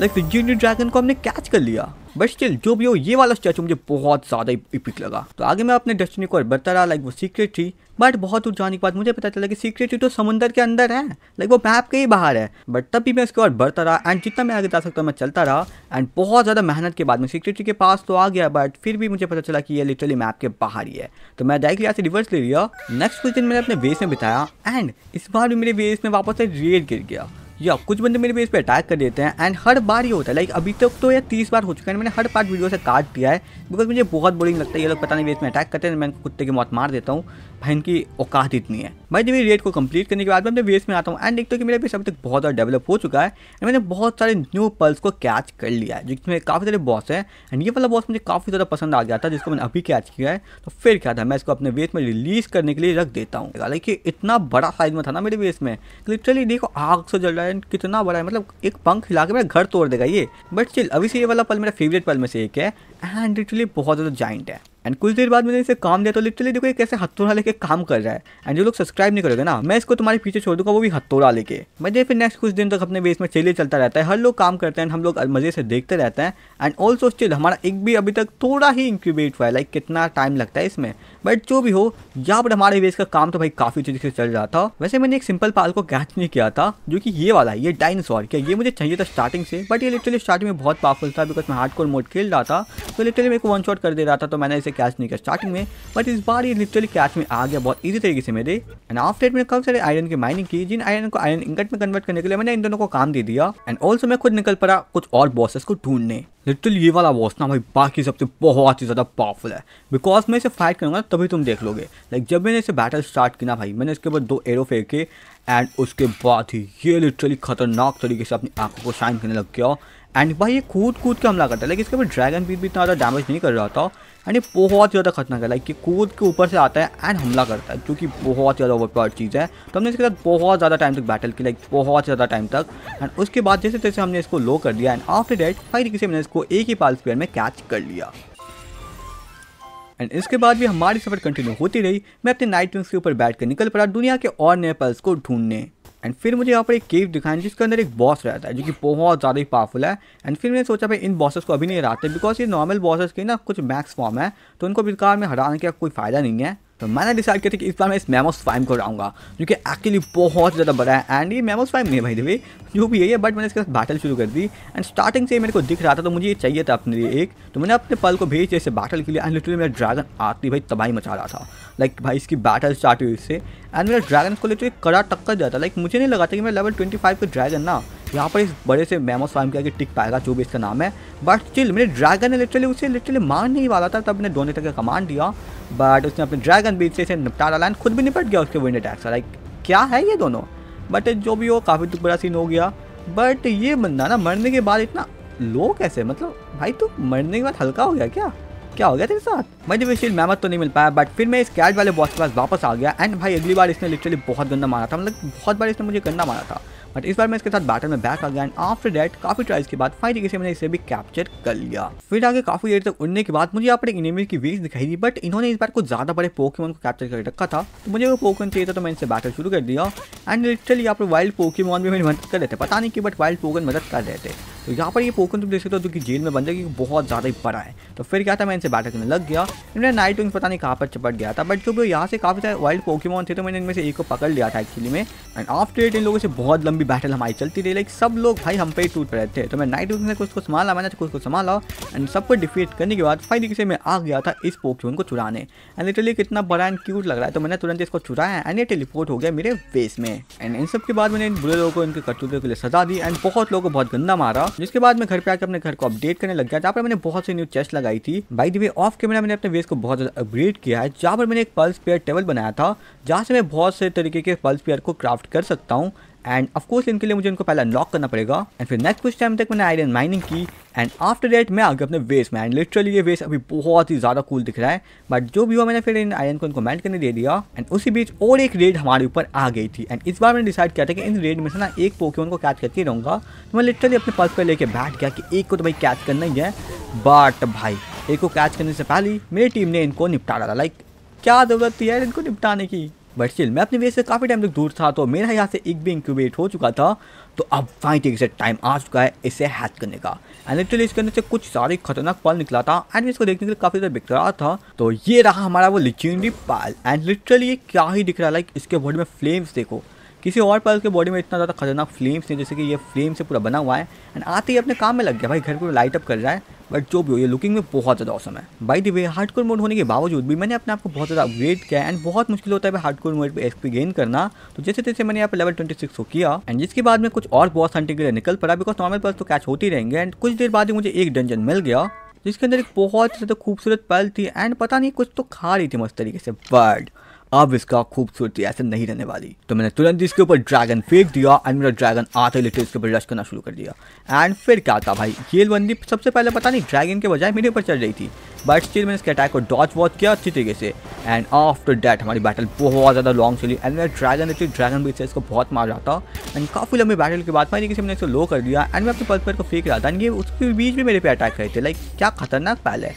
लाइक like, ड्रैगन को हमने कैच कर लिया बट स्टिल जो भी हो ये वाला स्टैचू मुझे बहुत ज़्यादा इपिक लगा तो आगे मैं अपने डेस्टिनी को और बढ़ता रहा लाइक वो सीक्रेट थी बट बहुत दूर जाने के बाद मुझे पता चला कि सीक्रेट ट्री तो समुंदर के अंदर है लाइक वो मैप के ही बाहर है बट तब भी मैं उसके और बढ़ता रहा एंड जितना मैं आगे जा सकता मैं चलता रहा एंड बहुत ज़्यादा मेहनत के बाद मैं सीक्रेट के पास तो आ गया बट फिर भी मुझे पता चला कि ये लिटरली मैप के बाहर ही है तो मैं डायरेक्टली यहाँ से रिवर्स ले लिया नेक्स्ट कुछ दिन मैंने अपने वेस में बिताया एंड इस बार भी मेरे वेस में वापस से रेड गिर गया या कुछ बंदे मेरे बेस पे अटैक कर देते हैं एंड हर बार ये होता है लाइक अभी तक तो, ये तीस बार हो चुका है मैंने हर पार्ट वीडियो से काट दिया है बिकॉज मुझे बहुत बोरिंग लगता है ये लोग पता नहीं बेस में अटैक करते हैं मैं कुत्ते की मौत मार देता हूँ बहन की औकात इतनी है भाई जब रेट को कंप्लीट करने के बाद मैं वेस्ट तो में आता हूँ एंड देखते हो कि मेरा बेस अभी तक बहुत ज़्यादा डेवलप हो चुका है एंड मैंने बहुत सारे न्यू पल्स को कैच कर लिया है जिसमें काफ़ी सारे बॉस हैं एंड ये वाला बॉस मुझे काफ़ी ज़्यादा पसंद आ गया था जिसको मैंने अभी कैच किया है तो फिर क्या था मैं इसको अपने वेस्ट में रिलीज करने के लिए रख देता हूँ हालांकि इतना बड़ा साइज में था ना मेरे वेस्ट में लिटरली देखो आग से जल रहा है कितना बड़ा है मतलब एक पंख हिला के मेरा घर तोड़ देगा ये बट स्टिल अभी से ये वाला पल मेरा फेवरेट पल में से एक है एंड लिटरली बहुत ज़्यादा जॉइंट है एंड कुछ देर बाद मैंने इसे काम दिया तो लिटरली देखो ये कैसे हथौड़ा लेके काम कर रहा है एंड जो लोग सब्सक्राइब नहीं करोगे ना मैं इसको तुम्हारे पीछे छोड़ दूंगा वो भी हथौड़ा लेके मजे फिर नेक्स्ट कुछ दिन तक अपने बेस में चले चलता रहता है हर लोग काम करते हैं हम लोग मजे से देखते रहते हैं एंड ऑल्सो स्टिल हमारा एक भी अभी तक थोड़ा ही इंक्यूबेट हुआ है लाइक कितना टाइम लगता है इसमें बट जो भी हो यहाँ पर हमारे वेस्ट का काम तो भाई काफी चीज से चल रहा था वैसे मैंने एक सिंपल पाल को कैच नहीं किया था जो कि ये वाला है ये डायनासोर क्या ये मुझे चाहिए था स्टार्टिंग से बट ये लिटरली स्टार्टिंग में बहुत पावरफुल था बिकॉज मैं हार्ड मोड खेल रहा था तो लिटरली मेरे को वन शॉट कर दे रहा था तो मैंने इसे कैच नहीं किया स्टार्टिंग में बट इस बार ये लिटरली कैच में आ गया बहुत ईजी तरीके से मेरे एंड आफ्टर मैंने कम सारे आयरन की माइनिंग की जिन आयरन को आयरन इंगट में कन्वर्ट करने के लिए मैंने इन दोनों को काम दे दिया एंड ऑल्सो मैं खुद निकल पड़ा कुछ और बॉसेस को ढूंढने लिटरली ये वाला बॉस ना भाई बाकी सबसे तो बहुत ही ज़्यादा पावरफुल है बिकॉज मैं इसे फाइट करूँगा तभी तुम देख लोगे लाइक जब मैंने इसे बैटल स्टार्ट की ना भाई मैंने इसके बाद दो एरो फेंके एंड उसके बाद ही ये लिटरली खतरनाक तरीके से अपनी आंखों को शाइन करने लग गया एंड भाई ये कूद कूद के हमला करता है लेकिन इसके ऊपर ड्रैगन बीट भी इतना ज़्यादा डैमेज नहीं कर रहा था एंड ये बहुत ज़्यादा खतरनाक है लाइक ये कूद के ऊपर से आता है एंड हमला करता है जो कि बहुत ज़्यादा ओवर चीज़ है तो हमने इसके साथ बहुत ज़्यादा टाइम तक बैटल की लाइक बहुत ज़्यादा टाइम तक एंड उसके बाद जैसे तैसे हमने इसको लो कर दिया एंड आफ्टर डेट फाइव किसी मैंने इसको एक ही पाल स्पेयर में कैच कर लिया एंड इसके बाद भी हमारी सफ़र कंटिन्यू होती रही मैं अपने नाइट विंग्स के ऊपर बैठ कर निकल पड़ा दुनिया के और नए पल्स को ढूंढने एंड फिर मुझे यहाँ पर एक केव दिखाया जिसके अंदर एक बॉस रहता है जो कि बहुत ज़्यादा ही पावरफुल है एंड फिर मैंने सोचा भाई इन बॉसेस को अभी नहीं हराते बिकॉज ये नॉर्मल बॉसेस के ना कुछ मैक्स फॉर्म है तो उनको कार में हराने का कोई फ़ायदा नहीं है तो मैंने डिसाइड किया था कि इस बार मैं इस मेमोस फाइम को हराऊंगा जो कि एक्चुअली बहुत ज़्यादा बड़ा है एंड ये मेमोस फाइम नहीं भाई देवी जो भी है बट मैंने इसके साथ बैटल शुरू कर दी एंड स्टार्टिंग से मेरे को दिख रहा था तो मुझे ये चाहिए था अपने लिए एक तो मैंने अपने पल को भेज दिया इसे बैटल के लिए एंड लिटरली मेरा ड्रैगन आती भाई तबाही मचा रहा था लाइक भाई इसकी बैटल स्टार्ट हुई इससे एंड मेरा ड्रैगन को लेकर कड़ा टक्कर जाता लाइक मुझे नहीं लगा था कि मैं लेवल 25 का ड्रैगन ना यहाँ पर इस बड़े से मेमो स्वाइम के आगे टिक पाएगा जो भी इसका नाम है बट स्टिल मेरे ड्रैगन ने लिटरली उसे लिटरली मार नहीं वाला था तब ने दोनों तक का कमांड दिया बट उसने अपने ड्रैगन बीच से इसे निपटा डाला एंड खुद भी निपट गया उसके विंड अटैक से लाइक क्या है ये दोनों बट जो भी हो काफ़ी दुख बड़ा सीन हो गया बट ये बंदा ना मरने के बाद इतना लो कैसे मतलब भाई तो मरने के बाद हल्का हो गया क्या क्या हो गया तेरे साथ मुझे विशील मेहमत तो नहीं मिल पाया बट फिर मैं इस कैट वाले बॉस के पास वापस आ गया एंड भाई अगली बार इसने लिटरली बहुत गंदा मारा था मतलब बहुत बार इसने मुझे गंदा मारा था बट इस बार मैं इसके साथ बैटल में बैक आ गया एंड आफ्टर डेट काफी ट्राइज के बाद फाइनली से मैंने इसे भी कैप्चर कर लिया फिर आगे काफी देर तक उड़ने के बाद मुझे यहाँ पर एक इनेमी की वेज दिखाई दी बट इन्होंने इस बार कुछ ज्यादा बड़े पोकेमोन को कैप्चर कर रखा था तो मुझे वो पोकन चाहिए था तो मैंने इसे बैटल शुरू कर दिया एंड लिटरली यहाँ पर वाइल्ड पोकेमोन भी मेरी मदद कर रहे थे पता नहीं कि बट वाइल्ड पोकन मदद कर रहे थे तो यहाँ पर ये पोकन तुम देख सकते हो जो कि जेल में बंद है क्योंकि बहुत ज़्यादा ही बड़ा है तो फिर क्या था मैं इनसे बैठक करने लग गया इन्होंने नाइट विंग्स पता नहीं कहाँ पर चपट गया था बट क्योंकि यहाँ से काफ़ी सारे वाइल्ड पोकेमॉन थे तो मैंने इनमें से एक को पकड़ लिया था एक्चुअली में एंड आफ्टर एट इन लोगों से बहुत लंबी बैटल हमारी चलती रही लाइक सब लोग भाई हम पे ही टूट रहे थे तो मैं नाइट विंग्स ने कुछ को संभाला मैंने तो कुछ को संभाला एंड सबको डिफीट करने के बाद फाइनली से मैं आ गया था इस पोकेमॉन को चुराने एंड लिटरली कितना बड़ा एंड क्यूट लग रहा है तो मैंने तुरंत इसको चुराया एंड ये टेलीपोर्ट हो गया मेरे फेस में एंड इन सब के बाद मैंने इन बुरे लोगों को इनके कर्तव्यों के लिए सजा दी एंड बहुत लोगों को बहुत गंदा मारा जिसके बाद मैं घर पे आकर अपने घर को अपडेट करने लग गया जहाँ पर मैंने बहुत सी न्यू चेस्ट लगाई थी बाई दी ऑफ कैमरा मैंने अपने वेस्ट को बहुत ज्यादा अपग्रेड किया है जहाँ पर मैंने एक पल्स पेयर टेबल बनाया था जहाँ से मैं बहुत से तरीके के पल्स पेयर को क्राफ्ट कर सकता हूँ एंड ऑफकोर्स इनके लिए मुझे इनको पहले अनलॉक करना पड़ेगा एंड फिर नेक्स्ट कुछ टाइम तक मैंने आयरन माइनिंग की एंड आफ्टर डेट मैं आगे अपने वेस में एंड लिटरली ये वेस अभी बहुत ही ज़्यादा कूल दिख रहा है बट जो भी हुआ मैंने फिर इन आयरन को इनको मैंट करने दे दिया एंड उसी बीच और एक रेड हमारे ऊपर आ गई थी एंड इस बार मैंने डिसाइड किया था कि इन रेड में से ना एक पोके को कैच करके रहूँगा तो मैं लिटरली अपने पर्स पर लेके बैठ गया कि एक को तो भाई कैच करना ही है बट भाई एक को कैच करने से पहले मेरी टीम ने इनको निपटा डाला लाइक क्या ज़रूरत थी यार इनको निपटाने की बट स्टिल मैं अपने वेस्ट से काफ़ी टाइम तक दूर था तो मेरा यहाँ से एक भी इंक्यूबेट हो चुका था तो अब फाइन तरीके से टाइम आ चुका है इसे हैक करने का एंड लिटरली इसके अंदर से कुछ सारे खतरनाक पाल निकला था एंड इसको देखने के लिए काफ़ी ज़्यादा बिक रहा था तो ये रहा हमारा वो लिजेंडरी पाल एंड लिटरली ये क्या ही दिख रहा है लाइक इसके बॉडी में फ्लेम्स देखो किसी और पाल के बॉडी में इतना ज़्यादा खतरनाक फ्लेम्स नहीं जैसे कि ये फ्लेम से पूरा बना हुआ है एंड आते ही अपने काम में लग गया भाई घर को लाइट अप कर रहा है बट जो भी हो ये लुकिंग में बहुत ज़्यादा औसम है by the way hardcore mode होने के बावजूद भी मैंने अपने आपको बहुत ज़्यादा अपग्रेड किया एंड बहुत मुश्किल होता है हार्ड कोर मोड पर एक्सपी गेन करना तो जैसे तैसे मैंने यहाँ पर लेवल ट्वेंटी सिक्स को किया एंड जिसके बाद में कुछ और बॉस हंटिंग के लिए निकल पड़ा बिकॉज नॉर्मल बॉस तो कैच होती रहेंगे एंड कुछ देर बाद ही मुझे एक डंजन मिल गया जिसके अंदर एक बहुत ज़्यादा खूबसूरत पल थी एंड पता नहीं कुछ तो खा रही थी मस्त तरीके से बट अब इसका खूबसूरती ऐसे नहीं रहने वाली तो मैंने तुरंत इसके ऊपर ड्रैगन फेंक दिया एंड मेरा ड्रैगन आते लेते इसके ऊपर रश करना शुरू कर दिया एंड फिर क्या था भाई ये बंदी सबसे पहले पता नहीं ड्रैगन के बजाय मेरे ऊपर चल रही थी बट स्टिल मैंने इसके अटैक को डॉच वॉच किया अच्छी तरीके से एंड आफ्टर डैट हमारी बैटल बहुत ज़्यादा लॉन्ग चली एंड मेरा ड्रैगन एक्चुअली ड्रैगन भी इसको बहुत मार रहा था एंड काफ़ी लंबी बैटल के बाद मैंने किसी मैंने इसको लो कर दिया एंड मैं अपने पल पर को फेंक रहा था एंड ये उसके बीच भी मेरे पे अटैक रहे थे लाइक क्या खतरनाक पहले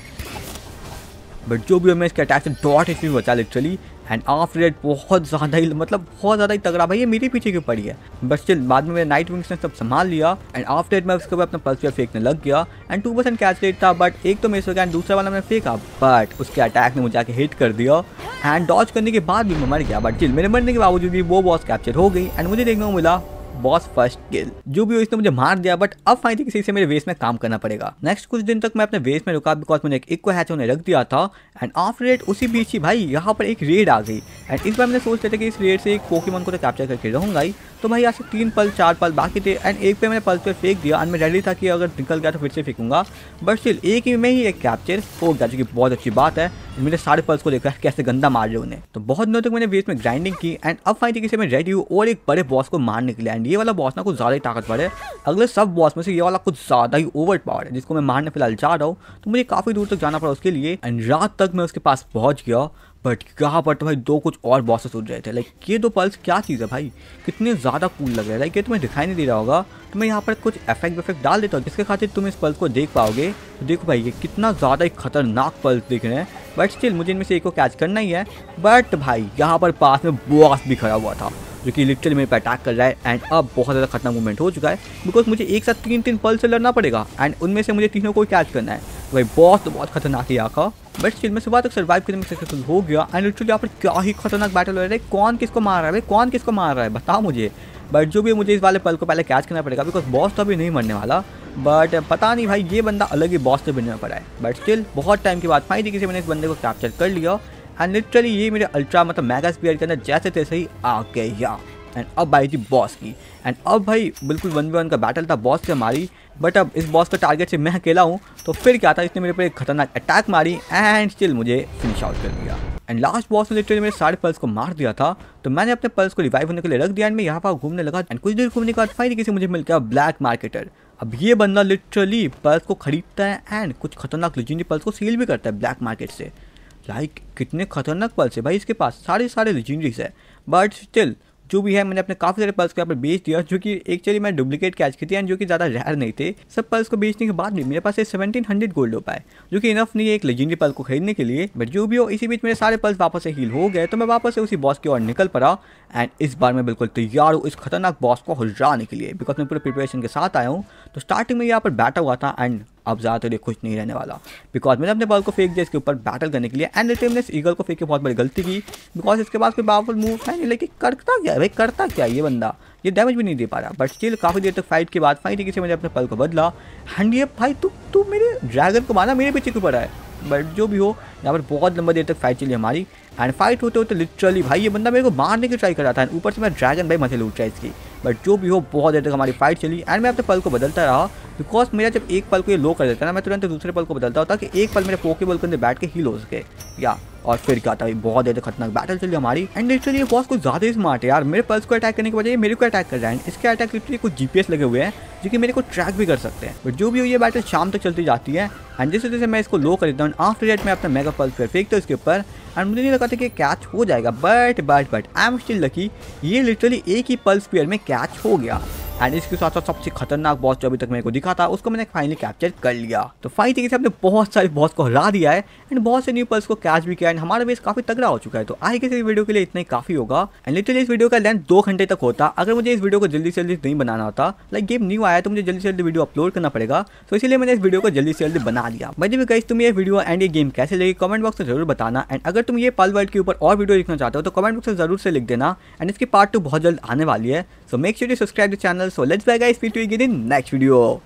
बट जो भी हमें इसके अटैक से डॉट एच बचा लिटरली एंड आफ्टर डेट बहुत ज़्यादा ही मतलब बहुत ज़्यादा ही तगड़ा भाई ये मेरे पीछे क्यों पड़ी है बट स्टिल बाद में मेरे नाइट विंग्स ने सब संभाल लिया एंड आफ्टर डेट मैं उसके बाद अपना पल्स फेंकने लग गया and two percent catch rate था बट एक तो मिस हो गया एंड दूसरा वाला मैंने फेंका बट उसके अटैक ने मुझे आके हिट कर दिया एंड डॉच करने के बाद भी मैं मर गया बट स्टिल मेरे मरने के बावजूद भी वो बॉस कैप्चर हो गई एंड मुझे देखने को मिला बॉस फर्स्ट गिल जो भी हो इसने मुझे मार दिया बट अब फाइन किसी से मेरे वेस्ट में काम करना पड़ेगा नेक्स्ट कुछ दिन तक मैं अपने वेस्ट में रुका बिकॉज मैंने एक इक्को हैच उन्हें रख दिया था एंड ऑफ रेट उसी बीच ही भाई यहाँ पर एक रेड आ गई एंड इस बार मैंने सोच लिया था कि इस रेड से एक पोकेमोन को तो कैप्चर करके रहूंगा तो भाई यहाँ से तीन पल चार पल बाकी थे एंड एक पे मैंने पल पे फेंक दिया एंड मैं रेडी था कि अगर निकल गया तो फिर से फेंकूंगा बट स्टिल एक ही में ही एक कैप्चर हो गया जो कि बहुत अच्छी बात है मेरे सारे पल्स को देखा कैसे गंदा मार रहे उन्हें तो बहुत दिनों तक मैंने वेस्ट में ग्राइंडिंग की एंड अब फाइन तरीके से मैं रेडी हूँ और एक बड़े बॉस को मारने के लिए एंड ये वाला बॉस ना कुछ ज़्यादा ही ताकतवर है अगले सब बॉस में से ये वाला कुछ ज़्यादा ही ओवर पावर है जिसको मैं मारने फिलहाल जा रहा हूँ तो मुझे काफ़ी दूर तक जाना पड़ा उसके लिए एंड रात तक मैं उसके पास पहुँच गया बट यहाँ पर तो भाई दो कुछ और बॉसेस उठ रहे थे लाइक ये दो पल्स क्या चीज़ है भाई कितने ज़्यादा कूल लग रहे हैं लाइक ये तुम्हें दिखाई नहीं दे रहा होगा तो मैं यहाँ पर कुछ इफेक्ट वफेक्ट डाल देता हूँ जिसके खातिर तुम इस पल्स को देख पाओगे तो देखो भाई ये कितना ज़्यादा एक खतरनाक पल्स दिख रहे हैं बट स्टिल मुझे इनमें से एक को कैच करना ही है बट भाई यहाँ पर पास में बॉस भी खड़ा हुआ था जो कि लिटरली मेरे पे अटैक कर रहा है एंड अब बहुत ज़्यादा खतरनाक मूवमेंट हो चुका है बिकॉज मुझे एक साथ तीन तीन पल से लड़ना पड़ेगा एंड उनमें से मुझे तीनों को कैच करना है भाई बॉस तो बहुत खतरनाक है आखा बट स्टिल मैं सुबह तक सर्वाइव करने में सक्सेसफुल हो गया एंड लिटरली यहाँ पर क्या ही खतरनाक बैटल हो रहा है कौन किसको मार रहा है भाई कौन किसको मार रहा है बताओ मुझे बट जो भी मुझे इस वाले पल को पहले कैच करना पड़ेगा बिकॉज बॉस तो अभी नहीं मरने वाला बट पता नहीं भाई ये बंदा अलग ही बॉस से बनना पड़ा है बट स्टिल बहुत टाइम के बाद फाइनली किसी मैंने इस बंदे को कैप्चर कर लिया एंड लिटरली ये मेरे अल्ट्रा मतलब मेगा स्पीड के अंदर जैसे तैसे ही आ गया एंड अब आई थी बॉस की एंड अब भाई बिल्कुल वन बाई वन का बैटल था बॉस से मारी बट अब इस बॉस का टारगेट से मैं अकेला हूँ तो फिर क्या था इसने मेरे पर एक खतरनाक अटैक मारी एंड स्टिल मुझे फिनिश आउट कर दिया एंड लास्ट बॉस ने लिटरली मेरे सारे पल्स को मार दिया था तो मैंने अपने पल्स को रिवाइव होने के लिए रख दिया एंड मैं यहाँ पर घूमने लगा एंड कुछ देर घूमने के बाद फाइनली किसी मुझे मिल गया ब्लैक मार्केटर अब ये बंदा लिटरली पल्स को खरीदता है एंड कुछ खतरनाक लेजेंडरी पल्स को सेल भी करता है ब्लैक मार्केट से लाइक कितने खतरनाक पल्स है भाई इसके पास सारे सारे लेजेंडरीज है बट स्टिल जो भी है मैंने अपने काफ़ी सारे पल्स को यहाँ पर बेच दिया जो कि एक्चुअली मैं डुप्लीकेट कैच की थी एंड जो कि ज़्यादा रेयर नहीं थे सब पल्स को बेचने के बाद भी मेरे पास सेवेंटीन हंड्रेड गोल्ड हो पाए जो कि इनफ नहीं है एक लेजेंडरी पल को खरीदने के लिए बट जो भी हो इसी बीच मेरे सारे पल्स वापस से हील हो गए तो मैं वापस से उसी बॉस की ओर निकल पड़ा एंड इस बार मैं बिल्कुल तैयार हूँ इस खतरनाक बॉस को हजराने के लिए बिकॉज मैं पूरे प्रिपरेशन के साथ आया हूँ तो स्टार्टिंग में यहाँ पर बैठा हुआ था एंड अब ज़्यादा देर खुश नहीं रहने वाला बिकॉज मैंने अपने बॉल को फेंक दिया इसके ऊपर बैटल करने के लिए एंड रिटेम ने इस ईगल को फेंक के बहुत बड़ी गलती की बिकॉज इसके बाद कोई पावरफुल मूव है नहीं लेकिन करता क्या भाई करता क्या ये बंदा ये डैमेज भी नहीं दे पा रहा बट स्टिल काफ़ी देर तक फाइट के बाद फाइट किसी मैंने अपने पल को बदला एंड ये भाई तू तू मेरे ड्रैगन को माना मेरे पीछे क्यों पड़ा है बट जो भी हो यहाँ पर बहुत लंबा देर तक फाइट चली हमारी एंड फाइट होते होते लिटरली भाई ये बंदा मेरे को मारने की ट्राई कर रहा था ऊपर से मैं ड्रैगन भाई मजे लूट रहा है इसकी बट जो भी हो बहुत देर तक हमारी फाइट चली एंड मैं अपने पल को बदलता रहा बिकॉज मेरा जब एक पल को ये लो कर देता ना मैं तुरंत दूसरे पल को बदलता हूँ ताकि एक पल मेरे पोके बॉल के अंदर बैठ के हील हो सके या और फिर क्या था बहुत ज्यादा खतरनाक बैटल चली हमारी एंड लिटरली बॉस कुछ ज्यादा स्मार्ट है यार मेरे पर्स को अटैक करने के बजाय मेरे को अटैक कर रहा है इसके अटैक लिटरली कुछ जीपीएस लगे हुए हैं जो कि मेरे को ट्रैक भी कर सकते हैं बट जो भी हो ये बैटल शाम तक चलती जाती है एंड जिस वजह से मैं इसको लो कर देता हूँ आफ्टर डेट मैं अपना मेगा पल्स फिर फेंकता हूँ इसके ऊपर एंड मुझे नहीं लगा था कि कैच हो जाएगा but but but I am still lucky ये लिटरली एक ही पल्स पेयर में कैच हो गया एंड इसके साथ साथ सबसे खतरनाक बॉस जो अभी तक मेरे को दिखा था उसको मैंने फाइनली कैप्चर कर लिया तो फाइन तरीके से हमने बहुत सारे बॉस को हरा दिया है एंड बहुत से न्यू पर्स को कैच भी किया एंड हमारा बेस काफी तगड़ा हो चुका है तो आगे किसी वीडियो के लिए इतना ही काफी होगा एंड लिटरली इस वीडियो का लेंथ दो घंटे तक होता अगर मुझे इस वीडियो को जल्दी से जल्दी नहीं बनाना होता लाइक गेम न्यू आया तो मुझे जल्दी से जल्दी वीडियो अपलोड करना पड़ेगा तो इसीलिए मैंने इस वीडियो को जल्दी से जल्दी बना लिया मैं भी गई तुम ये वीडियो एंड ये गेम कैसे लगी कमेंट बॉक्स में जरूर बताना एंड अगर तुम ये पल वर्ल्ड के ऊपर और वीडियो लिखना चाहते हो तो कमेंट बॉक्स में जरूर से लिख देना एंड इसकी पार्ट टू बहुत जल्द आने वाली है So make sure to subscribe to the channel. So let's bye guys, meet you again in next video.